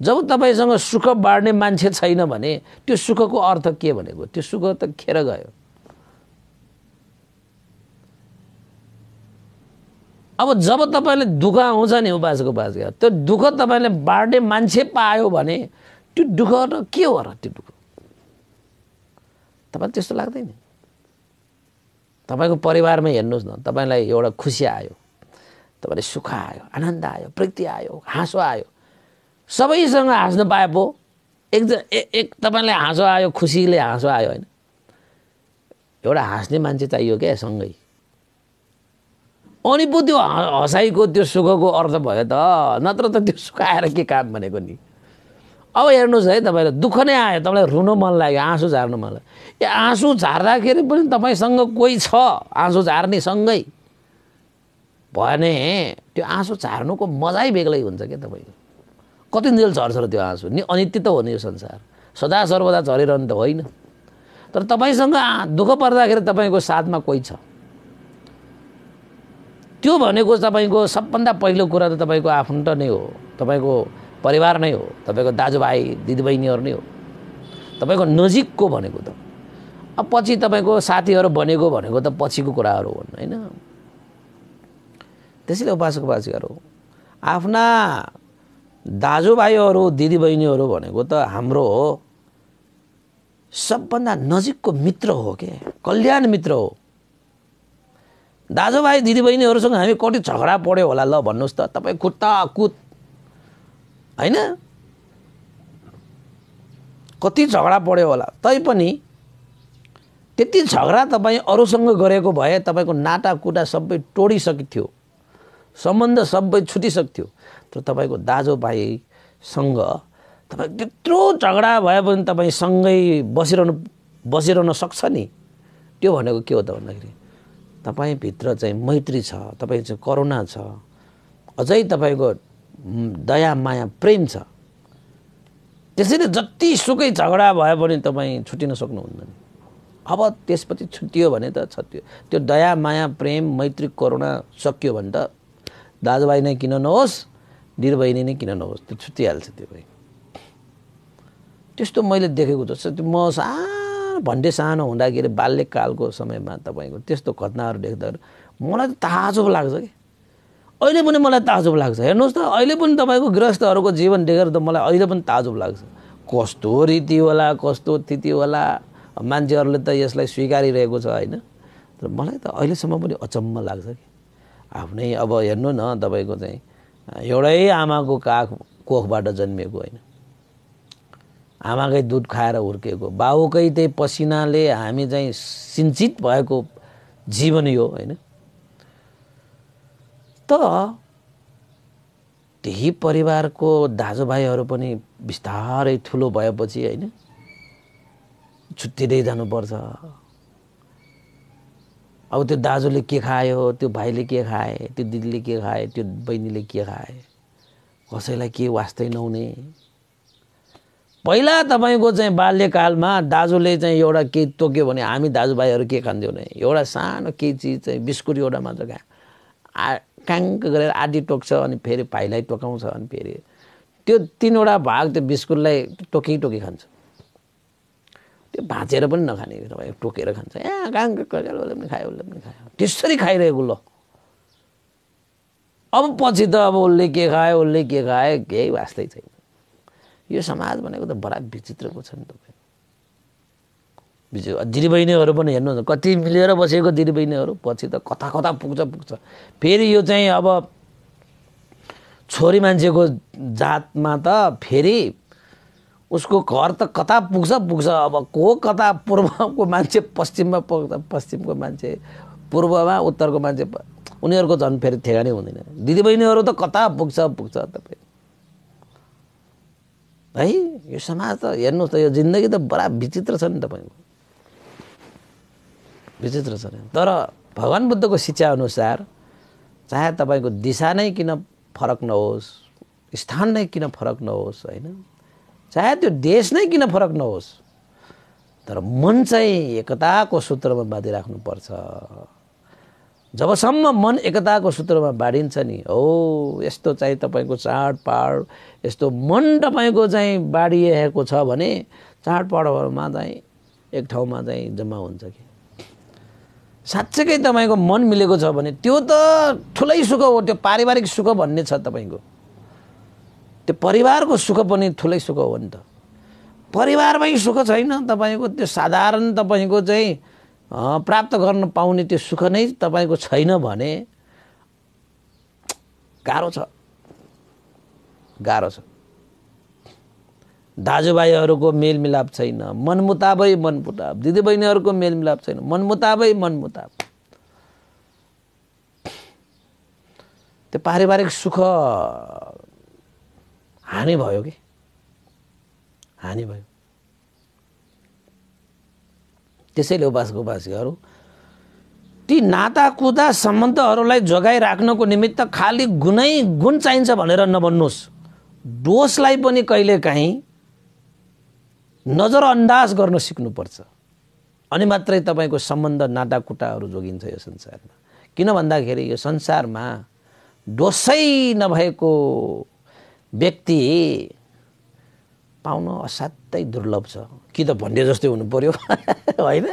जब तपाईँसँग सुख बाँड्ने मान्छे छैन भने त्यो सुखको अर्थ के भनेको त्यो सुख त खेर गयो अब जब तपाईँले दुःख आउँछ नि उपासको बाज गयो त्यो दुःख तपाईँले बाँड्ने मान्छे पायो भने त्यो दुःख र के हो र त्यो दुःख तपाईँलाई त्यस्तो लाग्दैन तपाईँको परिवारमा हेर्नुहोस् न तपाईँलाई एउटा खुसी आयो तपाईँलाई सुख आयो आनन्द आयो प्रीति आयो हाँसो आयो सबैसँग हाँस्न पाए पो एक, एक तपाईँलाई हाँसो आयो खुसीले हाँसो आयो होइन एउटा हाँस्ने मान्छे चाहियो क्या सँगै अनि पो त्यो हँसाइको त्यो सुखको अर्थ भयो त नत्र त त्यो सुख आएर के काम भनेको नि अब हेर्नुहोस् है तपाईँलाई दुःख नै आयो तपाईँलाई रुनु मन लाग्यो आँसु झार्नु मन लाग्यो ए आँसु झार्दाखेरि पनि तपाईँसँग कोही छ आँसु झार्ने सँगै भने त्यो आँसु झार्नुको मजै बेग्लै हुन्छ क्या तपाईँको कति जेल झर्छ र त्यो आँसु नि अनित्य त हो नि यो संसार सदा सर्वदा झरिरहनु त होइन तर तपाईँसँग दुःख पर्दाखेरि तपाईँको साथमा कोही छ त्यो भनेको तपाईँको सबभन्दा पहिलो कुरा त तपाईँको आफन्त नै हो तपाईँको परिवार नै हो तपाईँको दाजुभाइ दिदीबहिनीहरू नै हो तपाईँको नजिकको भनेको त अब पछि तपाईँको साथीहरू बनेको भनेको त पछिको कुराहरू हुन् होइन त्यसैले उपासक उपासिकाहरू आफ्ना दाजुभाइहरू दिदीबहिनीहरू भनेको त हाम्रो हो सबभन्दा नजिकको मित्र हो के कल्याण मित्र हो दाजुभाइ दिदीबहिनीहरूसँग हामी कति झगडा पढ्यो होला ल भन्नुहोस् त तपाईँ खुट्टा कुत होइन कति झगडा पढ्यो होला तैपनि त्यति झगडा तपाईँ अरूसँग गरेको भए तपाईँको नाटाकुटा सबै तोडिसकेको थियो सम्बन्ध सबै छुटिसक्थ्यो र तपाईँको दाजुभाइसँग तपाईँ त्यत्रो झगडा भयो भने तपाईँ सँगै बसिरहनु बसिरहन सक्छ नि त्यो भनेको के हो त भन्दाखेरि तपाईँभित्र चाहिँ मैत्री छ तपाईँ चाहिँ करुणा छ अझै तपाईँको दया माया प्रेम छ त्यसैले जति सुकै झगडा भयो भने तपाईँ छुट्टिन सक्नुहुन्न नि अब त्यसपछि छुट्टियो भने त छुट्यो त्यो दया माया प्रेम मैत्री करुणा सकियो भने त दाजुभाइ नै किन नहोस् बहिनी नै किन नहोस् त्यो छुट्टिहाल्छ त्यो बहिनी त्यस्तो मैले देखेको जस्तो त्यो म सानो भन्डे सानो हुँदाखेरि बाल्यकालको समयमा तपाईँको त्यस्तो घटनाहरू देख्दा मलाई त ताजो लाग्छ कि अहिले पनि मलाई ताजो लाग्छ हेर्नुहोस् त अहिले पनि तपाईँको गृहस्थहरूको जीवन देखेर त मलाई अहिले पनि ताजो लाग्छ कस्तो रीति होला कस्तो तिथि होला मान्छेहरूले त यसलाई स्वीकारिरहेको छ होइन तर मलाई त अहिलेसम्म पनि अचम्म लाग्छ कि आफ्नै अब हेर्नु न तपाईँको चाहिँ एउटै आमाको काख कोखबाट जन्मिएको होइन आमाकै दुध खाएर हुर्केको बाबुकै त्यही पसिनाले हामी चाहिँ सिन्चित भएको जीवन यो होइन त त्यही परिवारको दाजुभाइहरू पनि बिस्तारै ठुलो भएपछि होइन छुट्टिँदै जानुपर्छ अब त्यो दाजुले के खायो त्यो भाइले के खाए त्यो दिदीले के खाए त्यो बहिनीले के खाए कसैलाई के वास्तै नहुने पहिला तपाईँको चाहिँ बाल्यकालमा दाजुले चाहिँ एउटा केही तोक्यो भने हामी दाजुभाइहरू के खान्थ्यौँ भने एउटा सानो केही चिज चाहिँ बिस्कुट एउटा मात्र खा आ काङ्क गरेर आधी टोक्छ अनि फेरि भाइलाई टोकाउँछ अनि फेरि त्यो तिनवटा भाग त्यो बिस्कुटलाई टोकी टोकी खान्छ त्यो भाँचेर पनि नखाने तपाईँ टोकेर खान्छ ए गाङ उसले पनि खायो उसले पनि खायो त्यसरी खाइरहेको ल अब पछि त अब उसले के खायो उसले के खायो केही वास्तै छैन यो समाज भनेको त बडा विचित्रको छ नि तपाईँ बिचो दिदीबहिनीहरू पनि न कति मिलेर बसेको दिदीबहिनीहरू पछि त कता कता पुग्छ पुग्छ फेरि यो चाहिँ अब छोरी मान्छेको जातमा त फेरि उसको घर त कता पुग्छ पुग्छ अब को कता पूर्वको मान्छे पश्चिममा पुग्छ पश्चिमको मान्छे पूर्वमा उत्तरको मान्छे उनीहरूको झन् फेरि ठेगानै हुँदैन दिदीबहिनीहरू त कता पुग्छ पुग्छ तपाईँ है यो समाज त हेर्नुहोस् त यो जिन्दगी त बडा विचित्र छ नि तपाईँको विचित्र छ तर भगवान् बुद्धको शिक्षा अनुसार चाहे तपाईँको दिशा नै किन फरक नहोस् स्थान नै किन फरक नहोस् होइन चाहे त्यो देश नै किन फरक नहोस् तर मन चाहिँ एकताको सूत्रमा बाँधिराख्नुपर्छ जबसम्म मन एकताको सूत्रमा बाँडिन्छ नि हो यस्तो चाहिँ तपाईँको चाडपाड यस्तो मन तपाईँको चाहिँ बाँडिएको छ भने चाडपाडहरूमा चाहिँ एक ठाउँमा चाहिँ जम्मा हुन्छ कि साँच्चैकै तपाईँको मन मिलेको छ भने त्यो त ठुलै सुख हो त्यो पारिवारिक सुख भन्ने छ तपाईँको त्यो परिवारको सुख पनि ठुलै सुख हो नि त परिवारमै सुख छैन तपाईँको त्यो साधारण तपाईँको चाहिँ प्राप्त गर्न पाउने त्यो सुख नै तपाईँको छैन भने गाह्रो छ गाह्रो छ दाजुभाइहरूको मेलमिलाप छैन मनमुताबै मनमुताब दिदीबहिनीहरूको मेलमिलाप छैन मनमुताबै मनमुताब त्यो पारिवारिक सुख हानि भयो कि हानि भयो त्यसैले उपास उपासीहरू ती नाता नाताकुदा सम्बन्धहरूलाई जोगाइराख्नको निमित्त खालि गुनै गुण चाहिन्छ भनेर नभन्नुहोस् दोषलाई पनि कहिलेकाहीँ नजरअन्दाज गर्न सिक्नुपर्छ अनि मात्रै तपाईँको सम्बन्ध नाताकुटाहरू जोगिन्छ यो संसारमा किन भन्दाखेरि यो संसारमा दोषै नभएको व्यक्ति पाउन असाध्यै दुर्लभ छ कि त भन्ने जस्तै हुनु पऱ्यो होइन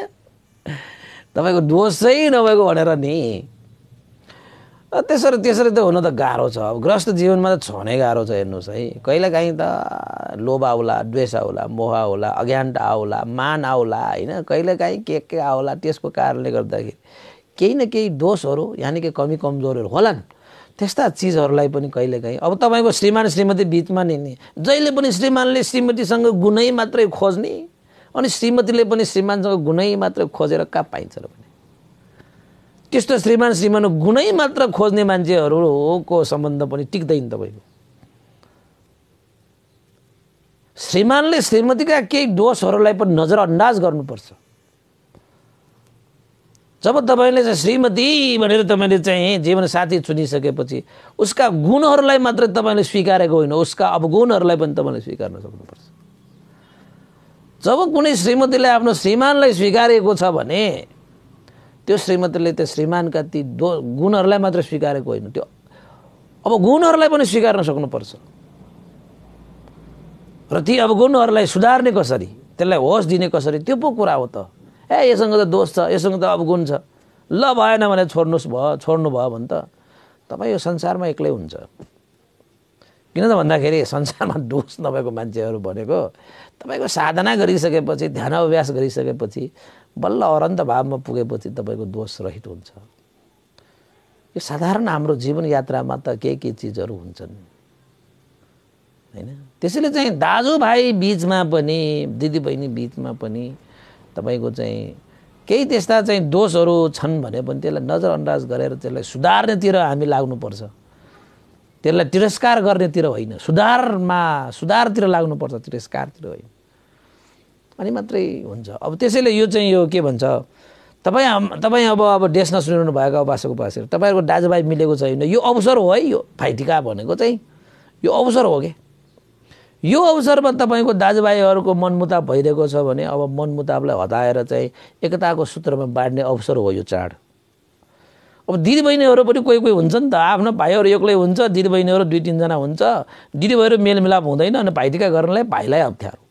तपाईँको दोषै नभएको भनेर नि त्यसरी त्यसरी त हुन त गाह्रो छ अब ग्रस्त जीवनमा त छ नै गाह्रो छ हेर्नुहोस् है कहिलेकाहीँ त लोभ आउला द्वेष आउला मोह आउला अज्ञानता आउला मान आउला होइन कहिलेकाहीँ के के आउला त्यसको कारणले गर्दाखेरि केही न केही दोषहरू यानि कि कमी कमजोरहरू होलान् त्यस्ता चिजहरूलाई पनि कहिलेकाहीँ अब तपाईँको श्रीमान श्रीमती बिचमा नि जहिले पनि श्रीमानले श्रीमतीसँग गुणै मात्रै खोज्ने अनि श्रीमतीले पनि श्रीमानसँग गुणै मात्र खोजेर कहाँ पाइन्छ र भने त्यस्तो श्रीमान श्रीमान गुणै मात्र खोज्ने मान्छेहरूको सम्बन्ध पनि टिक्दैन तपाईँको श्रीमानले श्रीमतीका केही दोषहरूलाई पनि नजरअन्दाज गर्नुपर्छ जब तपाईँले चाहिँ श्रीमती भनेर तपाईँले चाहिँ जीवनसाथी चुनिसकेपछि उसका गुणहरूलाई मात्र तपाईँले स्वीकारेको होइन उसका अवगुणहरूलाई पनि तपाईँले स्वीकार्न सक्नुपर्छ जब कुनै श्रीमतीले आफ्नो श्रीमानलाई स्वीकारेको छ भने त्यो श्रीमतीले त्यो श्रीमानका ती दो गुणहरूलाई मात्र स्वीकारेको होइन त्यो अब गुणहरूलाई पनि स्वीकार्न सक्नुपर्छ र ती अवगुणहरूलाई सुधार्ने कसरी त्यसलाई होस दिने कसरी त्यो पो कुरा हो त ए यसँग त दोष छ यसँग त अब गुण छ ल भएन भने छोड्नुहोस् भयो छोड्नु भयो भने त तपाईँ यो संसारमा एक्लै हुन्छ किन त भन्दाखेरि संसारमा दोष नभएको मान्छेहरू भनेको तपाईँको साधना गरिसकेपछि ध्यान अभ्यास गरिसकेपछि बल्ल अरन्त भावमा पुगेपछि तपाईँको दोष रहित हुन्छ यो साधारण हाम्रो जीवनयात्रामा त केही केही चिजहरू हुन्छन् होइन त्यसैले चाहिँ दाजुभाइ बिचमा पनि दिदीबहिनी बिचमा पनि तपाईँको चाहिँ केही त्यस्ता चाहिँ दोषहरू छन् भने पनि त्यसलाई नजरअन्दाज गरेर त्यसलाई सुधार्नेतिर हामी लाग्नुपर्छ त्यसलाई तिरस्कार गर्नेतिर होइन सुधारमा सुधारतिर लाग्नुपर्छ तिरस्कारतिर होइन अनि मात्रै हुन्छ अब त्यसैले यो चाहिँ यो के भन्छ तपाईँ तपाईँ अब अब देश सुनिरहनु भएको बासको बासेर तपाईँहरूको दाजुभाइ मिलेको छैन यो अवसर हो है यो भाइटिका भनेको चाहिँ यो अवसर हो क्या यो अवसरमा तपाईँको दाजुभाइहरूको मनमुताप भइरहेको छ भने अब मनमुतापलाई हटाएर चाहिँ एकताको सूत्रमा बाँड्ने अवसर हो यो चाड अब दिदीबहिनीहरू पनि कोही कोही हुन्छ नि त आफ्नो भाइहरू एक्लै हुन्छ दिदीबहिनीहरू दुई तिनजना हुन्छ दिदीबहिनीहरू मेलमिलाप हुँदैन अनि भाइटिका गर्नलाई भाइलाई अप्ठ्यारो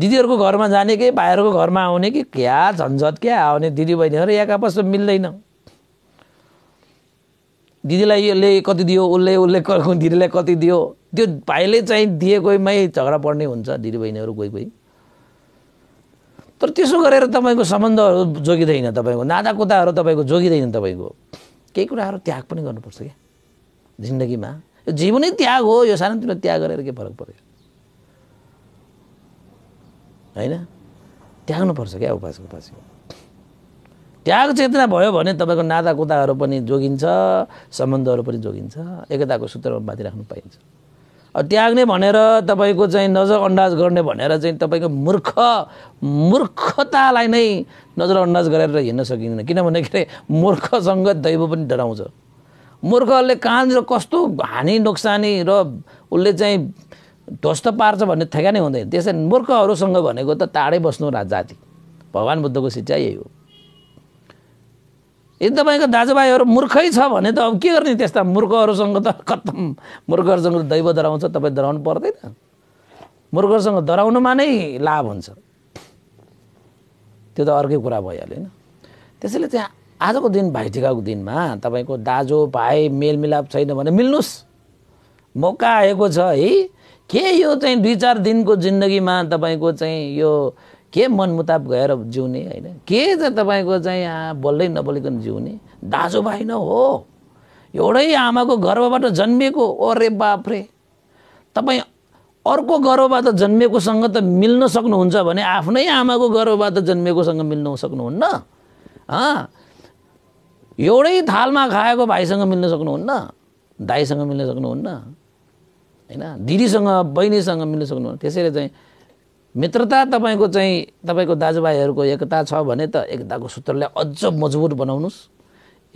दिदीहरूको घरमा जाने कि भाइहरूको घरमा आउने कि क्या झन्झट क्या आउने दिदीबहिनीहरू एक आपसमा मिल्दैन दिदीलाई यसले कति दियो उसले उसले दिदीलाई कति दियो त्यो भाइले चाहिँ दिएकोमै झगडा पर्ने हुन्छ दिदी दिदीबहिनीहरू कोही कोही तर त्यसो गरेर तपाईँको सम्बन्धहरू जोगिँदैन तपाईँको कुदाहरू तपाईँको जोगिँदैन तपाईँको केही कुराहरू त्याग पनि गर्नुपर्छ क्या जिन्दगीमा यो जीवनै त्याग हो यो सानोतिनो त्याग गरेर के फरक पऱ्यो होइन त्याग्नुपर्छ क्या उपासको उपासी त्याग चेतना भयो भने तपाईँको नाताकुताहरू पनि जोगिन्छ सम्बन्धहरू पनि जोगिन्छ एकताको सूत्रमा राख्नु पाइन्छ अब त्याग्ने भनेर तपाईँको चाहिँ नजरअन्दाज गर्ने भनेर चाहिँ तपाईँको मूर्ख मूर्खतालाई नै नजरअन्दाज गरेर हिँड्न सकिँदैन किनभने के मूर्खसँग दैव पनि डराउँछ मूर्खले कहाँनिर कस्तो हानि नोक्सानी र उसले चाहिँ ध्वस्त पार्छ भन्ने ठेगानै हुँदैन त्यसै मूर्खहरूसँग भनेको त टाढै बस्नु रा जाति भगवान् बुद्धको शिक्षा यही हो यदि तपाईँको दाजुभाइहरू मूर्खै छ भने त अब के गर्ने त्यस्ता मूर्खहरूसँग त खत्तम मूर्खहरूसँग दैव डराउँछ तपाईँ डराउनु पर्दैन मूर्खहरूसँग डराउनुमा नै लाभ हुन्छ त्यो त अर्कै कुरा भइहाल्यो होइन त्यसैले चाहिँ आजको दिन भाइटिकाको दिनमा तपाईँको दाजु भाइ मेलमिलाप छैन भने मिल्नुहोस् मौका आएको छ है के यो चाहिँ दुई चार दिनको जिन्दगीमा तपाईँको चाहिँ यो के मनमुताब गएर जिउने होइन के चाहिँ तपाईँको चाहिँ यहाँ बोल्दै नबोलिकन जिउने दाजुभाइ न हो एउटै आमाको गर्वबाट जन्मिएको ओरे बाफ्रे तपाईँ अर्को गर्वबाट जन्मिएकोसँग त मिल्न सक्नुहुन्छ भने आफ्नै आमाको गर्वबाट जन्मिएकोसँग मिल्न सक्नुहुन्न एउटै थालमा खाएको भाइसँग मिल्न सक्नुहुन्न दाइसँग मिल्न सक्नुहुन्न होइन दिदीसँग बहिनीसँग मिल्न सक्नुहुन्न त्यसैले चाहिँ मित्रता तपाईँको चाहिँ तपाईँको दाजुभाइहरूको एकता छ भने त एकताको सूत्रलाई अझ मजबुत बनाउनुहोस्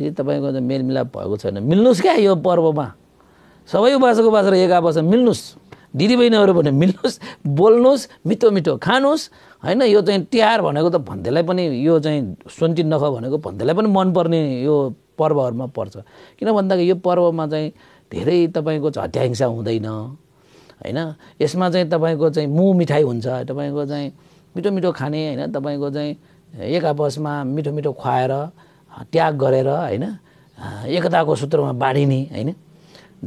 यदि तपाईँको मेलमिलाप भएको छैन मिल्नुहोस् क्या यो पर्वमा सबै बासोको बासो एक आपस मिल्नुहोस् दिदीबहिनीहरू भने मिल्नुहोस् बोल्नुहोस् मिठो मिठो खानुहोस् होइन यो चाहिँ तिहार भनेको त भन्दैलाई पनि यो चाहिँ सोन्टी नख भनेको भन्दैलाई पनि मनपर्ने यो पर्वहरूमा पर्छ किन भन्दाखेरि यो पर्वमा चाहिँ धेरै तपाईँको हत्याहिंसा हुँदैन होइन यसमा चाहिँ तपाईँको चाहिँ मु मिठाई हुन्छ तपाईँको चाहिँ मिठो मिठो खाने होइन तपाईँको चाहिँ एक आपसमा मिठो मिठो खुवाएर त्याग गरेर होइन एकताको सूत्रमा बाँडिने होइन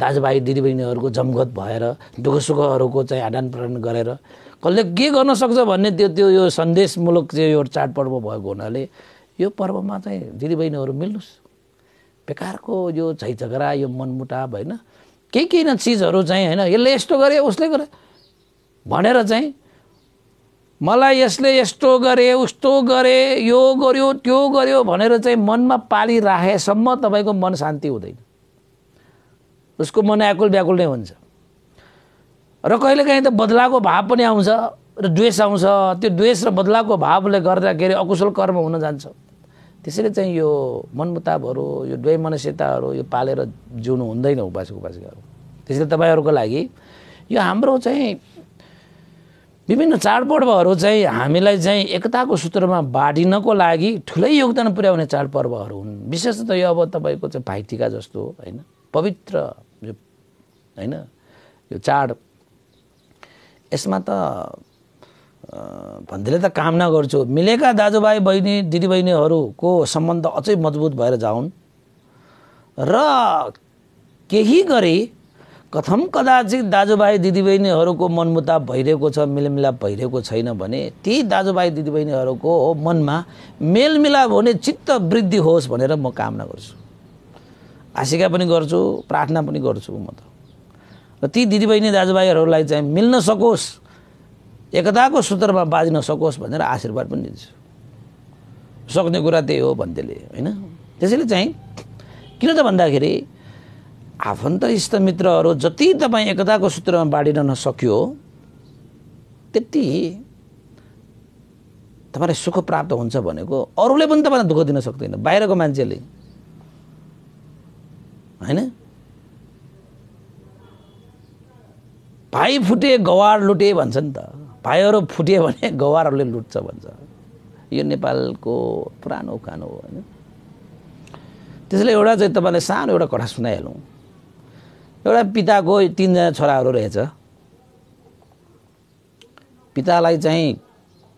दाजुभाइ दिदीबहिनीहरूको जमघत भएर दुःख सुखहरूको चाहिँ आदान प्रदान गरेर कसले के गर्न सक्छ भन्ने त्यो त्यो यो सन्देशमूलक चाहिँ यो चाडपर्व भएको हुनाले यो पर्वमा चाहिँ दिदीबहिनीहरू मिल्नुहोस् बेकारको यो झैझगरा यो मनमुटाप होइन के के न चिजहरू चाहिँ होइन यसले यस्तो गरे उसले गरे भनेर चाहिँ मलाई यसले यस्तो गरे उस्तो गरे यो गर्यो त्यो गर्यो भनेर चाहिँ मनमा पालिराखेसम्म तपाईँको मन शान्ति हुँदैन उसको मन आकुल व्याकुल नै हुन्छ र कहिलेकाहीँ त बदलाको भाव पनि आउँछ र द्वेष आउँछ त्यो द्वेष र बदलाको भावले गर्दाखेरि अकुशल कर्म हुन जान्छ त्यसैले चाहिँ यो मनमुताबहरू यो द्वै मनस्यताहरू यो पालेर जिउनु हुँदैन उपासक उपासिकाहरू त्यसैले तपाईँहरूको लागि यो हाम्रो चाहिँ विभिन्न चाडपर्वहरू चाहिँ हामीलाई चाहिँ एकताको सूत्रमा बाँडिनको लागि ठुलै योगदान पुर्याउने चाडपर्वहरू हुन् विशेष त यो अब तपाईँको चाहिँ भाइटिका जस्तो होइन पवित्र यो होइन यो चाड यसमा त भन्दैले त कामना गर्छु मिलेका दाजुभाइ बहिनी दिदीबहिनीहरूको सम्बन्ध अझै मजबुत भएर जाउन् र केही गरी कथम कदाचित दाजुभाइ दिदीबहिनीहरूको मनमुताप भइरहेको छ मेलमिलाप भइरहेको छैन भने ती दाजुभाइ दिदीबहिनीहरूको मनमा मेलमिलाप हुने चित्त वृद्धि होस् भनेर म कामना गर्छु आशिका पनि गर्छु प्रार्थना पनि गर्छु म त र ती दिदीबहिनी दाजुभाइहरूलाई चाहिँ मिल्न सकोस् एकताको सूत्रमा बाँच्न सकोस् भनेर आशीर्वाद पनि दिन्छु सक्ने कुरा त्यही हो भन्थेले होइन त्यसैले चाहिँ किन त भन्दाखेरि इष्ट मित्रहरू जति तपाईँ एकताको सूत्रमा बाँडिन नसक्यो त्यति तपाईँलाई सुख प्राप्त हुन्छ भनेको अरूले पनि तपाईँलाई दुःख दिन सक्दैन बाहिरको मान्छेले होइन भाइ फुटे गवार लुटे भन्छ नि त भाइहरू फुट्यो भने गवारहरूले लुट्छ भन्छ यो नेपालको पुरानो उखानो हो होइन त्यसैले एउटा चाहिँ तपाईँले सानो एउटा कथा सुनाइहालौँ एउटा पिताको तिनजना छोराहरू रहेछ पितालाई चाहिँ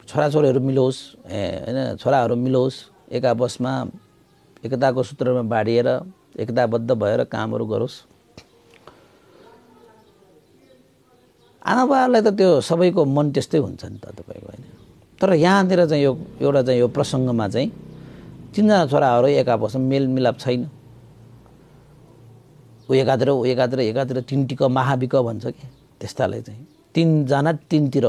छोराछोरीहरू मिलोस् ए होइन छोराहरू मिलोस् एक आपसमा एकताको सूत्रमा बाँडिएर एकताबद्ध भएर कामहरू गरोस् आमाबाबालाई त त्यो सबैको मन त्यस्तै हुन्छ नि त तपाईँको होइन तर यहाँनिर चाहिँ यो एउटा चाहिँ यो प्रसङ्गमा चाहिँ तिनजना छोराहरू एक आपसमा मेलमिलाप छैन ऊ एकातिर ऊ एकातिर एकातिर टिक महाविक भन्छ कि त्यस्तालाई चाहिँ तिनजना तिनतिर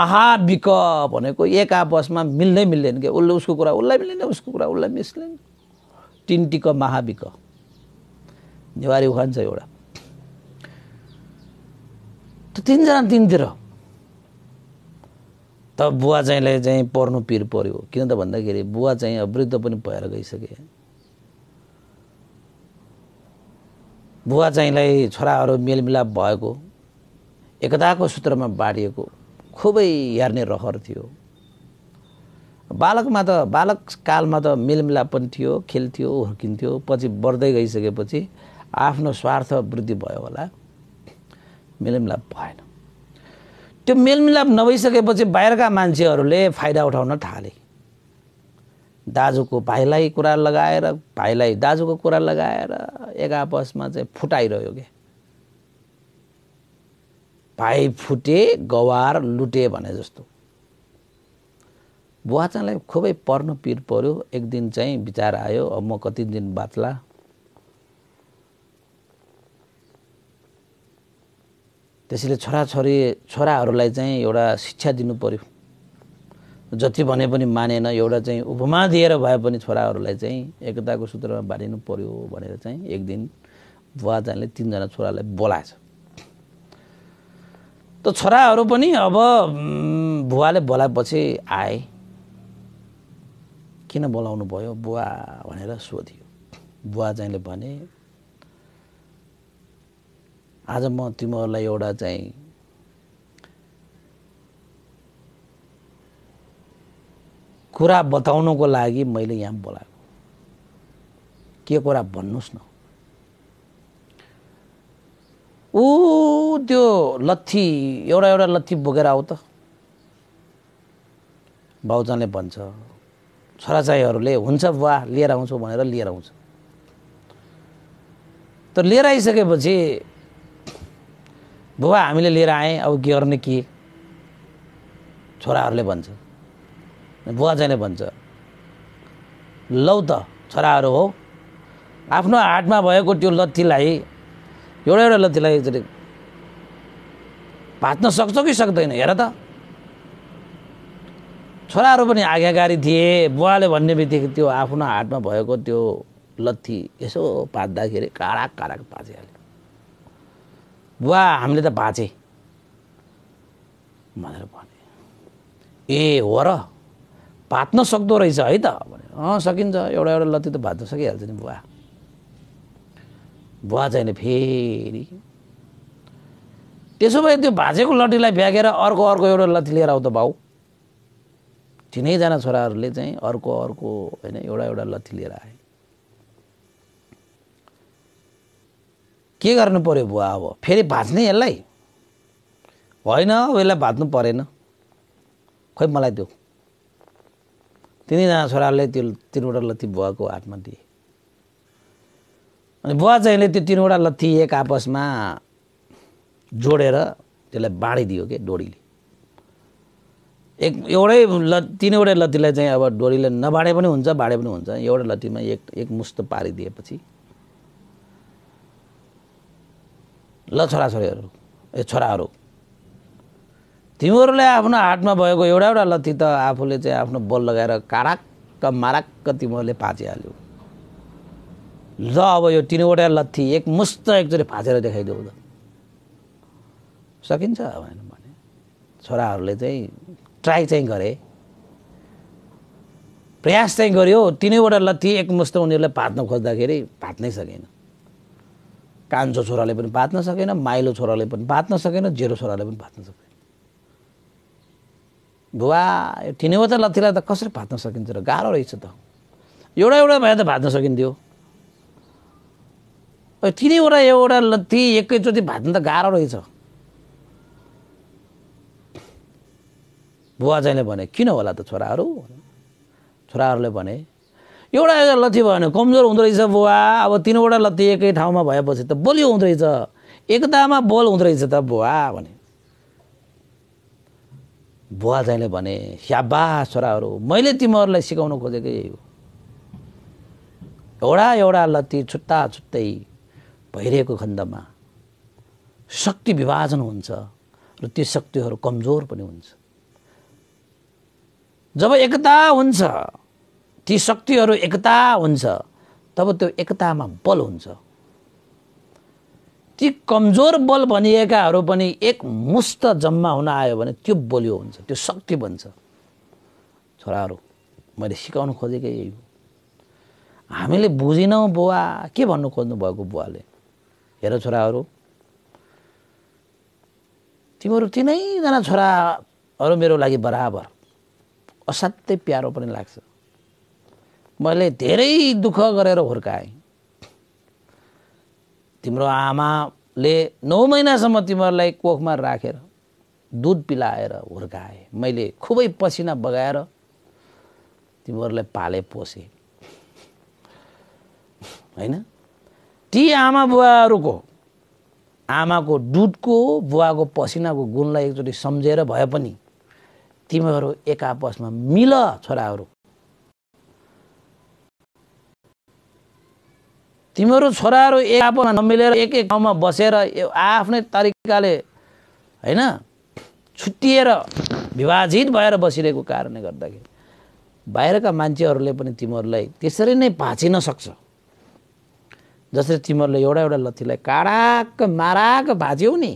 महाविक भनेको एक आपसमा मिल्नै मिल्दैन कि उसले उसको कुरा उसलाई मिल्दैन उसको कुरा उसलाई तिन टिक महाविक नेवारी उखान छ एउटा त्यो तिनजना दिनतिर त बुवा चाहिँलाई चाहिँ पर्नु पिर पर्यो किन त भन्दाखेरि बुवा चाहिँ अब वृद्ध पनि भएर गइसके बुवा चाहिँलाई छोराहरू मेलमिलाप भएको एकताको सूत्रमा बाँडिएको खुबै हेर्ने रहर थियो बालकमा त बालक कालमा त मेलमिलाप पनि थियो खेल्थ्यो हुर्किन्थ्यो पछि बढ्दै गइसकेपछि आफ्नो स्वार्थ वृद्धि भयो होला मेलमिलाप भएन त्यो मेलमिलाप नभइसकेपछि बाहिरका मान्छेहरूले फाइदा उठाउन थाले दाजुको भाइलाई कुरा लगाएर भाइलाई दाजुको कुरा लगाएर एक आपसमा चाहिँ फुटाइरह्यो क्या भाइ फुटे गवार लुटे भने जस्तो बुवा चाहिँलाई खुबै पर्नु पिर पर्यो एक दिन चाहिँ विचार आयो अब म कति दिन बाँच्ला त्यसैले छोराछोरी छोराहरूलाई चाहिँ एउटा शिक्षा दिनु पऱ्यो जति भने पनि मानेन एउटा चाहिँ उपमा दिएर भए पनि छोराहरूलाई चाहिँ एकताको सूत्रमा बाँधिनु पऱ्यो भनेर चाहिँ एक दिन बुवा चाहिँले तिनजना छोरालाई बोलाएछ त छोराहरू पनि अब बुवाले बोलाएपछि आए किन बोलाउनु भयो बुवा भनेर सोधियो बुवा चाहिँले भने आज म तिमीहरूलाई एउटा चाहिँ कुरा बताउनको लागि मैले यहाँ बोलाएको के कुरा भन्नुहोस् न ऊ त्यो लत्थी एउटा एउटा लत्थी बोकेर आऊ त भाउजनले भन्छ छोराछाइहरूले हुन्छ वाह लिएर आउँछु भनेर लिएर आउँछ त लिएर आइसकेपछि बुबा हामीले लिएर आएँ अब के गर्ने के छोराहरूले भन्छ बुवा चाहिँ भन्छ लौ त छोराहरू हो आफ्नो हाटमा भएको त्यो लत्तीलाई एउटा एउटा लत्तीलाई यसरी भात्न सक्छ कि सक्दैन हेर त छोराहरू पनि आज्ञाकारी थिए बुवाले भन्ने बित्तिकै त्यो आफ्नो हाटमा भएको त्यो लत्ती यसो पात्दाखेरि काराक काडाक पाचिहाल्यो बुवा हामीले त बाँचे भनेर भने ए हो र भात्न सक्दो रहेछ है त भने अँ सकिन्छ एउटा एउटा लत्ती त भात्न सकिहाल्छ नि बुवा बुवा चाहिँ फेरि त्यसो भए त्यो भाजेको लट्टीलाई फ्याँकेर अर्को अर्को एउटा लत्ती लिएर आऊ त भाउ तिनैजना छोराहरूले चाहिँ अर्को अर्को होइन एउटा एउटा लत्ती लिएर आए के गर्नु पऱ्यो बुवा अब फेरि भाँच्ने यसलाई होइन अब यसलाई भाँच्नु परेन खोइ मलाई त्यो तिनैजना छोराले त्यो तिनवटा लत्ती बुवाको हातमा दिए अनि बुवा चाहिँले त्यो तिनवटा लत्ती एक आपसमा जोडेर त्यसलाई बाँडिदियो के डोरीले एक एउटै ल तिनवटै लत्तीलाई चाहिँ अब डोरीले नबाँडे पनि हुन्छ बाँडे पनि हुन्छ एउटै लत्तीमा एक एक मुस्त पारिदिएपछि ल छोराछोरीहरू ए छोराहरू तिमीहरूले आफ्नो हाटमा भएको एउटा एउटा लत्ती त आफूले चाहिँ आफ्नो बल लगाएर काराक्क माराक्क तिमीहरूले फाँचिहाल्यो ल अब यो तिनवटा लत्ती एकमुष्ट एकचोटि फाँचेर देखाइदेऊ त सकिन्छ होइन भने छोराहरूले चाहिँ ट्राई चाहिँ गरे प्रयास चाहिँ गर्यो तिनैवटा लत्थी एकमुष्ट उनीहरूले फाँच्न खोज्दाखेरि फाँच्नै सकेन कान्छो छोराले पनि बाँच्न सकेन माइलो छोराले पनि बाँच्न सकेन जेरो छोराले पनि बाँच्न सकेन भुवा यो ठिनेवता त कसरी भात्न सकिन्छ र गाह्रो रहेछ त एउटा एउटा भए त भात्न सकिन्थ्यो तिनैवटा एउटा लत्ती एकैचोटि भाँच्न त गाह्रो रहेछ बुवा चाहिँले भने किन होला त छोराहरू छोराहरूले भने एउटा एउटा भयो भएन कमजोर हुँदो रहेछ बुवा अब तिनवटा लत्ती एकै ठाउँमा भएपछि त बलियो हुँदो रहेछ एकतामा बल हुँदो रहेछ त बुवा भने बुवा चाहिँले भने स्याबा छोराहरू मैले तिमीहरूलाई सिकाउन खोजेको यही हो एउटा एउटा लत्ती छुट्टा छुट्टै भइरहेको खण्डमा शक्ति विभाजन हुन्छ र त्यो शक्तिहरू कमजोर पनि हुन्छ जब एकता हुन्छ ती शक्तिहरू एकता हुन्छ तब त्यो एकतामा बल हुन्छ ती कमजोर बल भनिएकाहरू पनि एक मुस्त जम्मा हुन आयो भने त्यो बलियो हुन्छ त्यो शक्ति बन्छ छोराहरू मैले सिकाउनु खोजेकै यही हो हामीले बुझिनौँ बुवा के भन्नु खोज्नु भएको बुवाले हेर छोराहरू तिमीहरू तिनैजना छोराहरू मेरो लागि बराबर असाध्यै प्यारो पनि लाग्छ मैले धेरै दुःख गरेर हुर्काएँ तिम्रो आमाले नौ महिनासम्म तिमीहरूलाई कोखमा राखेर दुध पिलाएर हुर्काएँ मैले खुबै पसिना बगाएर तिमीहरूलाई पाले पोसे होइन ती आमा बुवाहरूको आमाको दुधको बुवाको पसिनाको गुणलाई एकचोटि सम्झेर भए पनि तिमीहरू एक आपसमा मिल छोराहरू तिमीहरू छोराहरू एक आपमा नमिलेर एक एक ठाउँमा बसेर आफ्नै तरिकाले होइन छुट्टिएर विभाजित भएर बसिरहेको कारणले गर्दाखेरि बाहिरका मान्छेहरूले पनि तिमीहरूलाई त्यसरी नै भाँचिन सक्छ जसरी तिमीहरूले एउटा एउटा लत्तीलाई काडाक माराक भाँच्यौ नि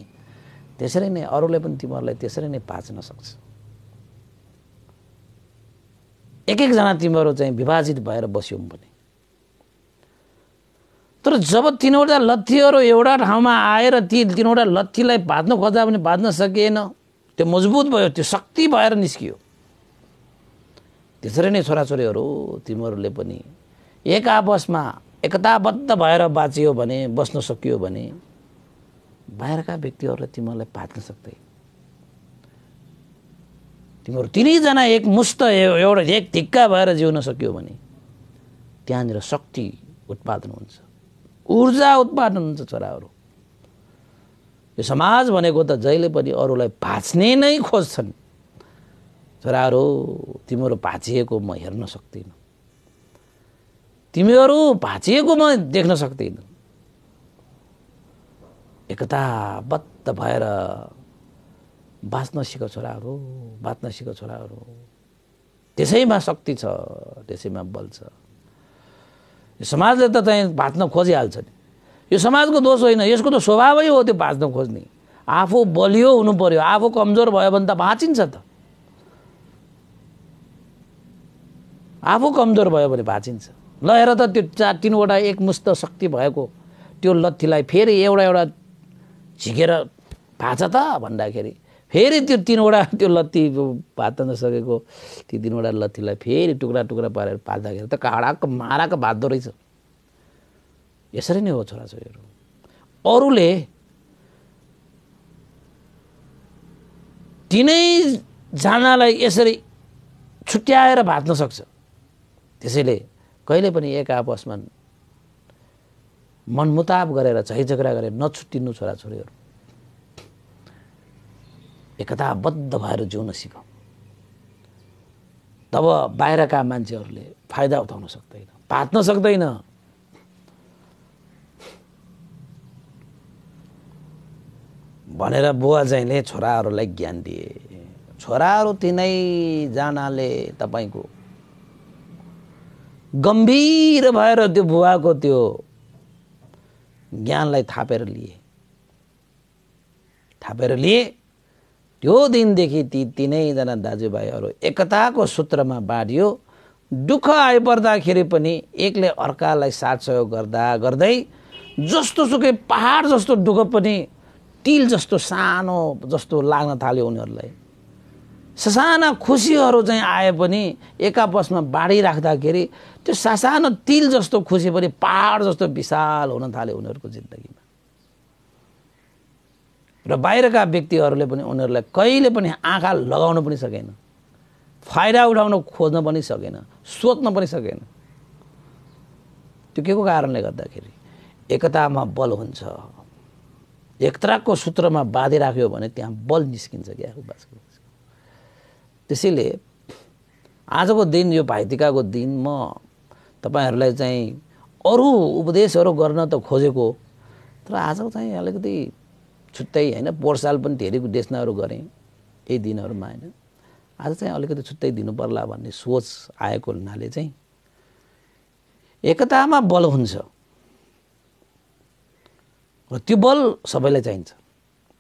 त्यसरी नै अरूले पनि तिमीहरूलाई त्यसरी नै भाँच्न सक्छ एक एकजना तिमीहरू चाहिँ विभाजित भएर बस्यौँ भने तर जब तिनवटा लत्थीहरू एउटा ठाउँमा आएर ती तिनवटा लत्थीलाई बाँध्न खोज्दा पनि बाँध्न सकिएन त्यो मजबुत भयो त्यो शक्ति भएर निस्कियो त्यसरी नै छोराछोरीहरू तिमीहरूले पनि एक आपसमा एकताबद्ध भएर बाँचियो भने बस्न सकियो भने बाहिरका व्यक्तिहरूले तिमीहरूलाई भात्न सक्दै तिमीहरू तिनैजना एक मुस्त एउटा एक धिक्का भएर जिउन सकियो भने त्यहाँनिर शक्ति उत्पादन हुन्छ ऊर्जा उत्पादन हुन्छ छोराहरू यो समाज भनेको त जहिले पनि अरूलाई भाँच्ने नै खोज्छन् छोराहरू तिमीहरू भाँचिएको म हेर्न सक्दिनँ तिमीहरू भाँचिएको म देख्न सक्दिनँ एकताबद्ध भएर बाँच्न सिक छोराहरू बाँच्न सिक छोराहरू त्यसैमा शक्ति छ त्यसैमा बल छ समाजले त चाहिँ भाँच्न खोजिहाल्छ नि यो समाजको दोष होइन यसको त स्वभावै हो त्यो भाँच्न खोज्ने आफू बलियो हुनु पर्यो आफू कमजोर भयो भने त भाँचिन्छ त आफू कमजोर भयो भने भाँचिन्छ ल हेर त त्यो चार तिनवटा एकमुष्ट शक्ति भएको त्यो लत्थीलाई फेरि एउटा एउटा झिकेर भाँच त भन्दाखेरि फेरि त्यो तिनवटा त्यो लत्ती भात नसकेको त्यो तिनवटा लत्तीलाई फेरि टुक्रा टुक्रा पारेर पाल्दाखेरि त काडाको माराको भात्दो रहेछ यसरी नै हो छोराछोरीहरू अरूले तिनैजनालाई यसरी छुट्याएर भात्न सक्छ त्यसैले कहिले पनि एक आपसमा मनमुताब गरेर झैझगडा गरेर नछुट्टिनु छोराछोरीहरू एकताबद्ध भएर जिउन सिकौँ तब बाहिरका मान्छेहरूले फाइदा उठाउन सक्दैन भात्न सक्दैन भनेर बुवा चाहिँले छोराहरूलाई ज्ञान दिए छोराहरू तिनैजनाले तपाईँको गम्भीर भएर त्यो बुवाको त्यो ज्ञानलाई थापेर लिए थापेर लिए त्यो दिनदेखि ती तिनैजना दाजुभाइहरू एकताको सूत्रमा बाँडियो दुःख आइपर्दाखेरि पनि एकले अर्कालाई साथ सहयोग गर्दा गर्दै जस्तो सुकै पहाड जस्तो दुःख पनि तिल जस्तो सानो जस्तो लाग्न थाल्यो उनीहरूलाई ससाना खुसीहरू चाहिँ आए पनि एकापसमा बाँडिराख्दाखेरि त्यो ससानो तिल जस्तो खुसी पनि पहाड जस्तो विशाल हुन थाल्यो उनीहरूको जिन्दगीमा र बाहिरका व्यक्तिहरूले पनि उनीहरूलाई कहिले पनि आँखा लगाउन पनि सकेन फाइदा उठाउन खोज्न पनि सकेन सोध्न पनि सकेन त्यो के को कारणले गर्दाखेरि एकतामा बल हुन्छ एकताको सूत्रमा बाँधि राख्यो भने त्यहाँ बल निस्किन्छ क्या त्यसैले आजको दिन यो भाइटिकाको दिन म तपाईँहरूलाई चाहिँ अरू उपदेशहरू गर्न त खोजेको तर आज चाहिँ अलिकति छुट्टै होइन पोहोर साल पनि धेरै देशनाहरू गरेँ यही दिनहरूमा होइन आज चाहिँ अलिकति छुट्टै दिनु पर्ला भन्ने सोच आएको हुनाले चाहिँ एकतामा बल हुन्छ र त्यो बल सबैलाई चाहिन्छ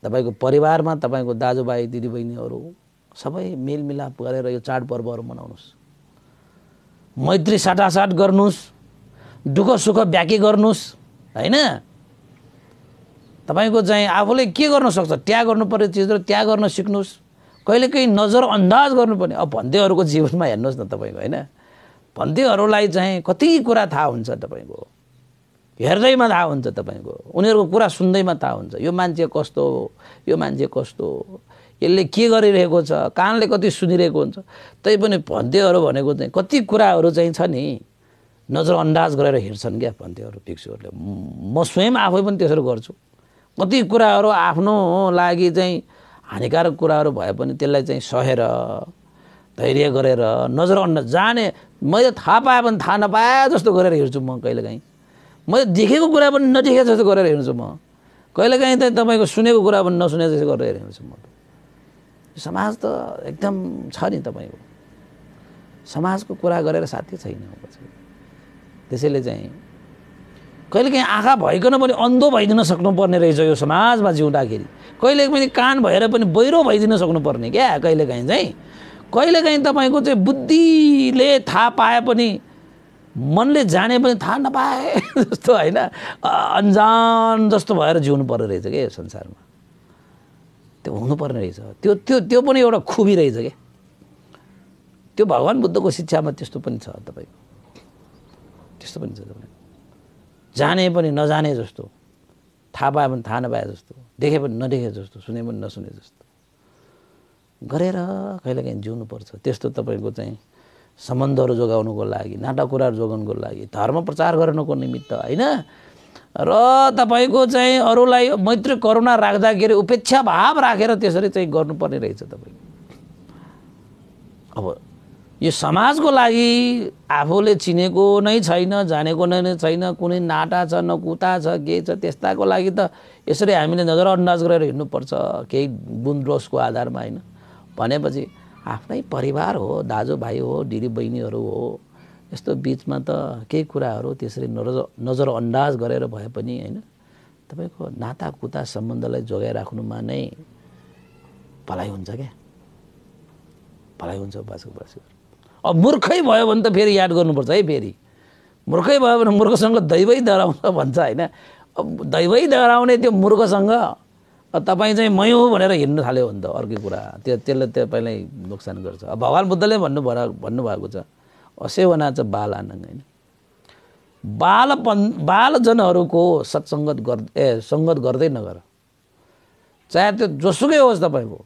तपाईँको परिवारमा तपाईँको दाजुभाइ दिदीबहिनीहरू सबै मेलमिलाप गरेर यो चाडपर्वहरू मनाउनुहोस् मैत्री साटासाट गर्नुहोस् दुःख सुख व्याकी गर्नुहोस् होइन तपाईँको चाहिँ आफूले के गर्न सक्छ त्याग गर्नुपर्ने चिजहरू र त्याग गर्न सिक्नुहोस् कहिलेकाहीँ नजरअन्दाज गर्नुपर्ने अब भन्देहरूको जीवनमा हेर्नुहोस् न तपाईँको होइन भन्देहरूलाई चाहिँ कति कुरा थाहा हुन्छ तपाईँको हेर्दैमा थाहा हुन्छ तपाईँको उनीहरूको कुरा सुन्दैमा थाहा हुन्छ यो मान्छे कस्तो हो यो मान्छे कस्तो हो यसले के गरिरहेको छ कानले कति सुनिरहेको हुन्छ तैपनि भन्देहरू भनेको चाहिँ कति कुराहरू चाहिँ छ नि नजरअन्दाज गरेर हिँड्छन् क्या भन्दैहरू भिक्षुहरूले म स्वयं आफै पनि त्यसरी गर्छु कति कुराहरू आफ्नो लागि चाहिँ हानिकारक कुराहरू भए पनि त्यसलाई चाहिँ सहेर धैर्य गरेर नजर अन्न जाने मैले थाहा पाएँ पनि थाहा नपाए जस्तो गरेर हिँड्छु म कहिलेकाहीँ मैले देखेको कुरा पनि नदेखेको जस्तो गरेर हिँड्छु म कहिलेकाहीँ त तपाईँको सुनेको कुरा पनि नसुने जस्तो गरेर हिँड्छु म समाज त एकदम छ नि तपाईँको समाजको कुरा गरेर साथी छैन त्यसैले चाहिँ कहिलेकाहीँ आँखा भइकन पनि अन्धो भइदिन सक्नुपर्ने रहेछ यो समाजमा जिउँदाखेरि कहिले पनि कान भएर पनि बहिरो भइदिन सक्नुपर्ने क्या कहिलेकाहीँ चाहिँ कहिलेकाहीँ तपाईँको चाहिँ बुद्धिले थाहा पाए पनि मनले जाने पनि थाहा नपाए जस्तो होइन अन्जान जस्तो भएर जिउनु पर्ने रहेछ क्या यो संसारमा त्यो हुनुपर्ने रहेछ त्यो त्यो त्यो पनि एउटा खुबी रहेछ क्या त्यो भगवान् बुद्धको शिक्षामा त्यस्तो पनि छ तपाईँको त्यस्तो पनि छ तपाईँको जाने पनि नजाने जस्तो थाहा पाए पनि थाहा नपाए जस्तो देखे पनि नदेखे जस्तो सुने पनि नसुने जस्तो गरेर कहिलेकाहीँ जिउनु पर्छ त्यस्तो तपाईँको चाहिँ सम्बन्धहरू जोगाउनुको लागि नाटक कुराहरू जोगाउनुको लागि धर्म प्रचार गर्नुको निमित्त होइन र तपाईँको चाहिँ अरूलाई मैत्री करुणा राख्दाखेरि उपेक्षा भाव राखेर त्यसरी चाहिँ गर्नुपर्ने रहेछ तपाईँको अब यो समाजको लागि आफूले चिनेको नै छैन जानेको नै छैन कुनै नाटा छ न कुता छ के छ त्यस्ताको लागि त यसरी हामीले नजरअन्दाज गरेर हिँड्नुपर्छ केही गुन्द्रोसको आधारमा होइन भनेपछि आफ्नै परिवार हो दाजुभाइ हो दिदी बहिनीहरू हो यस्तो बिचमा त केही कुराहरू त्यसरी नजर नजरअन्दाज गरेर भए पनि होइन तपाईँको कुता सम्बन्धलाई जोगाइराख्नुमा नै भलाइ हुन्छ क्या भलाइ हुन्छ बासको बासुक अब मूर्खै भयो भने त फेरि याद गर्नुपर्छ है फेरि मूर्खै भयो भने मूर्खसँग दैवै डराउँछ भन्छ होइन अब दैवै डराउने त्यो मूर्खसँग तपाईँ चाहिँ मै हो भनेर हिँड्नु थाल्यो भने त अर्कै कुरा त्यो त्यसले तपाईँलाई नोक्सान गर्छ अब भगवान् बुद्धले भन्नुभयो भन्नुभएको छ असेवना चाहिँ बाल आनङ होइन बालपन बालजनहरूको सत्सङ्गत गर् ए सङ्गत गर्दै नगर चाहे त्यो जोसुकै होस् तपाईँको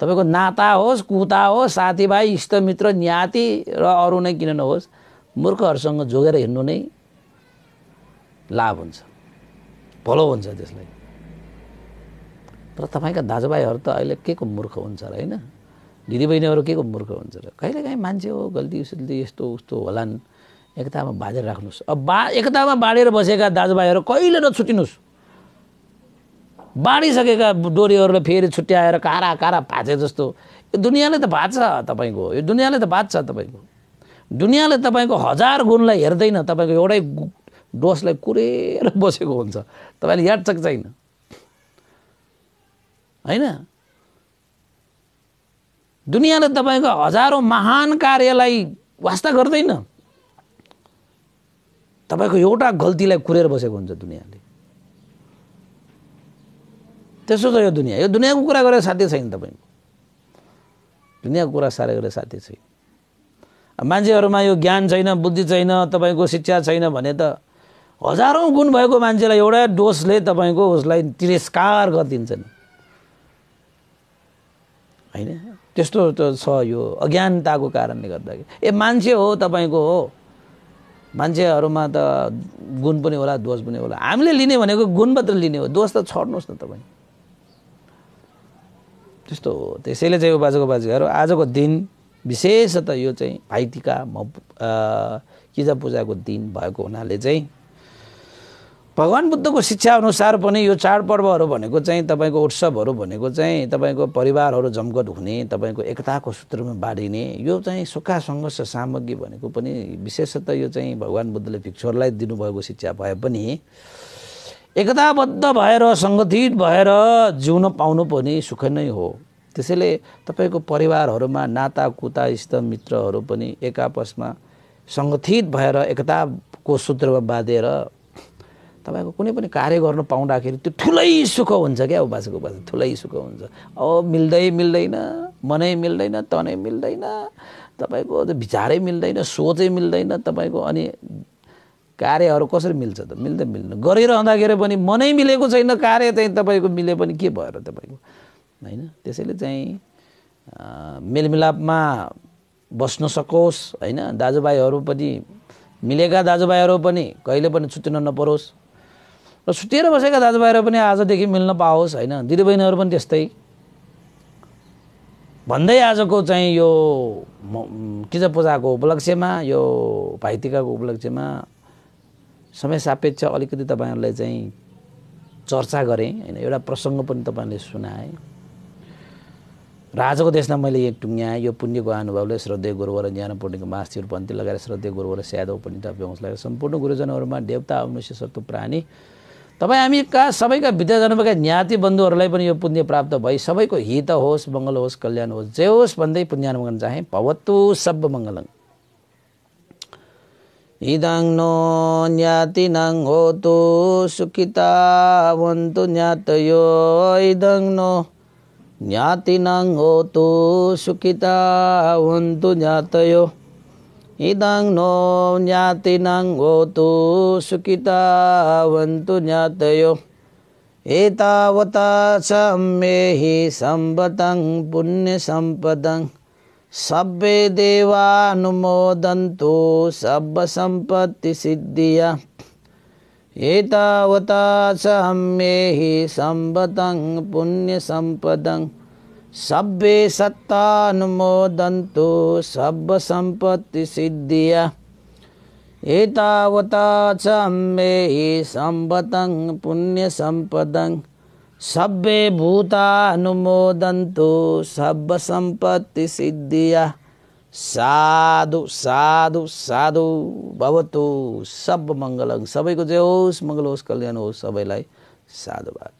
तपाईँको नाता होस् कुता होस् साथीभाइ इष्टमित्र न्याति र अरू नै किन नहोस् मूर्खहरूसँग जोगेर हिँड्नु नै लाभ हुन्छ भलो हुन्छ त्यसलाई तर तपाईँका दाजुभाइहरू त अहिले के को मूर्ख हुन्छ र होइन दिदीबहिनीहरू के को मूर्ख हुन्छ र कहिलेकाहीँ मान्छे हो गल्ती सुल्ती यस्तो उस्तो होलान् एकतामा बाँधेर राख्नुहोस् अब बा एकतामा बाँडेर बसेका दाजुभाइहरू कहिले नछुटिनुहोस् बाँडिसकेका डोरीहरूलाई फेरि छुट्याएर कारा कारा भाँचे जस्तो यो दुनियाँले त भाँच्छ तपाईँको यो दुनियाँले त भाँच्छ तपाईँको दुनियाँले तपाईँको हजार गुणलाई हेर्दैन तपाईँको एउटै डोसलाई कुरेर बसेको हुन्छ तपाईँले यादचक छैन होइन दुनियाँले तपाईँको हजारौँ महान कार्यलाई वास्ता गर्दैन तपाईँको एउटा गल्तीलाई कुरेर बसेको हुन्छ दुनियाँले त्यस्तो छ यो दुनियाँ यो दुनियाँको कुरा गरेर साथी छैन तपाईँको दुनियाँको कुरा साह्रै गरेर साथी छैन मान्छेहरूमा यो ज्ञान छैन बुद्धि छैन तपाईँको शिक्षा छैन भने त हजारौँ गुण भएको मान्छेलाई एउटा डोसले तपाईँको उसलाई तिरस्कार गरिदिन्छन् होइन त्यस्तो त छ यो अज्ञानताको कारणले गर्दाखेरि ए मान्छे हो तपाईँको हो मान्छेहरूमा त गुण पनि होला दोष पनि होला हामीले लिने भनेको गुण मात्र लिने हो दोष त छोड्नुहोस् न तपाईँ त्यस्तो हो त्यसैले चाहिँ यो बाजेको बाजेहरू आजको दिन विशेषतः यो चाहिँ भाइटिका म किजा पूजाको दिन भएको हुनाले चाहिँ भगवान् बुद्धको शिक्षा अनुसार पनि यो चाडपर्वहरू भनेको चाहिँ तपाईँको उत्सवहरू भनेको चाहिँ तपाईँको परिवारहरू जमघट हुने तपाईँको एकताको सूत्रमा बाँडिने यो चाहिँ सुखा सङ्घर्ष सामग्री भनेको पनि विशेषतः यो चाहिँ भगवान् बुद्धले भिक्षुहरूलाई दिनुभएको शिक्षा भए पनि एकताबद्ध भएर सङ्गठित भएर जिउन पाउनु पनि सुख नै हो त्यसैले तपाईँको परिवारहरूमा नाता कुता इष्टमित्रहरू पनि एक आपसमा सङ्गठित भएर एकताको सूत्रमा बाँधेर तपाईँको कुनै पनि कार्य गर्नु पाउँदाखेरि त्यो ठुलै सुख हुन्छ क्या बाजेको बाजे ठुलै सुख हुन्छ अब मिल्दै मिल्दैन मनै मिल्दैन तनै मिल्दैन तपाईँको विचारै मिल्दैन सोचै मिल्दैन तपाईँको अनि कार्यहरू कसरी मिल्छ त मिल्दै मिल्दैन गरिरहँदाखेरि पनि मनै मिलेको छैन कार्य चाहिँ तपाईँको मिले पनि के भएर तपाईँको होइन त्यसैले चाहिँ मेलमिलापमा बस्न सकोस् होइन दाजुभाइहरू पनि मिलेका दाजुभाइहरू पनि कहिले पनि छुट्टिन नपरोस् र छुट्टिएर बसेका दाजुभाइहरू पनि आजदेखि मिल्न पाओस् होइन दिदीबहिनीहरू पनि त्यस्तै भन्दै आजको चाहिँ यो किज पूजाको उपलक्ष्यमा यो भाइटिकाको उपलक्ष्यमा समय सापेक्ष अलिकति तपाईँहरूलाई चाहिँ चर्चा गरेँ होइन एउटा प्रसङ्ग पनि तपाईँहरूले सुनाएँ राजाको देशमा मैले एक टुङ्ग्याएँ यो पुण्यको अनुभवले श्रद्धेय गुरुवर ज्ञान पूर्णिको मास्तीहरू पन्थी लगाएर श्रद्धेय गुरुवर स्यादो पण्डित अभ्यास लगाएर सम्पूर्ण गुरुजनहरूमा देवता मनुष्य सत्व प्राणी तपाईँ हामीका सबैका विद्याजन्मका ज्ञाति बन्धुहरूलाई पनि यो पुण्य प्राप्त भई सबैको हित होस् मङ्गल होस् कल्याण होस् जे होस् भन्दै पुण्यान मङ्गल चाहे भवतु सब मङ्गलङ ඉදං නෝ ඥාතිනං හෝතු සුඛිතා වന്തു ඥාතයෝ ඉදං නෝ ඥාතිනං හෝතු සුඛිතා වന്തു ඥාතයෝ ඉදං නෝ ඥාතිනං හෝතු සුඛිතා වന്തു ඥාතයෝ ඒතාවතා සම්මේහි සම්බතං පුඤ්ඤ සම්පතං සබ්බේ දේවා අනුමෝදන්තු සබ්බ සම්පත්ති සිද්ධිය ඒතාවතා සහම්මේහි සම්බතං පුුණ්්‍ය සම්පදං සබ්බේ සත්තා අනුමෝදන්තු සබ්බ සම්පත්ති සිද්ධිය ඒතාවතා සම්මේහි සම්බතං පුුණ්්‍ය සම්පදං भूता सभ्ये सम्पत्ति सिद्धिया साधु साधु साधु भवतु सब मङ्गल सबैको जे होस् मङ्गल होस् कल्याण होस् सबैलाई साधुवाद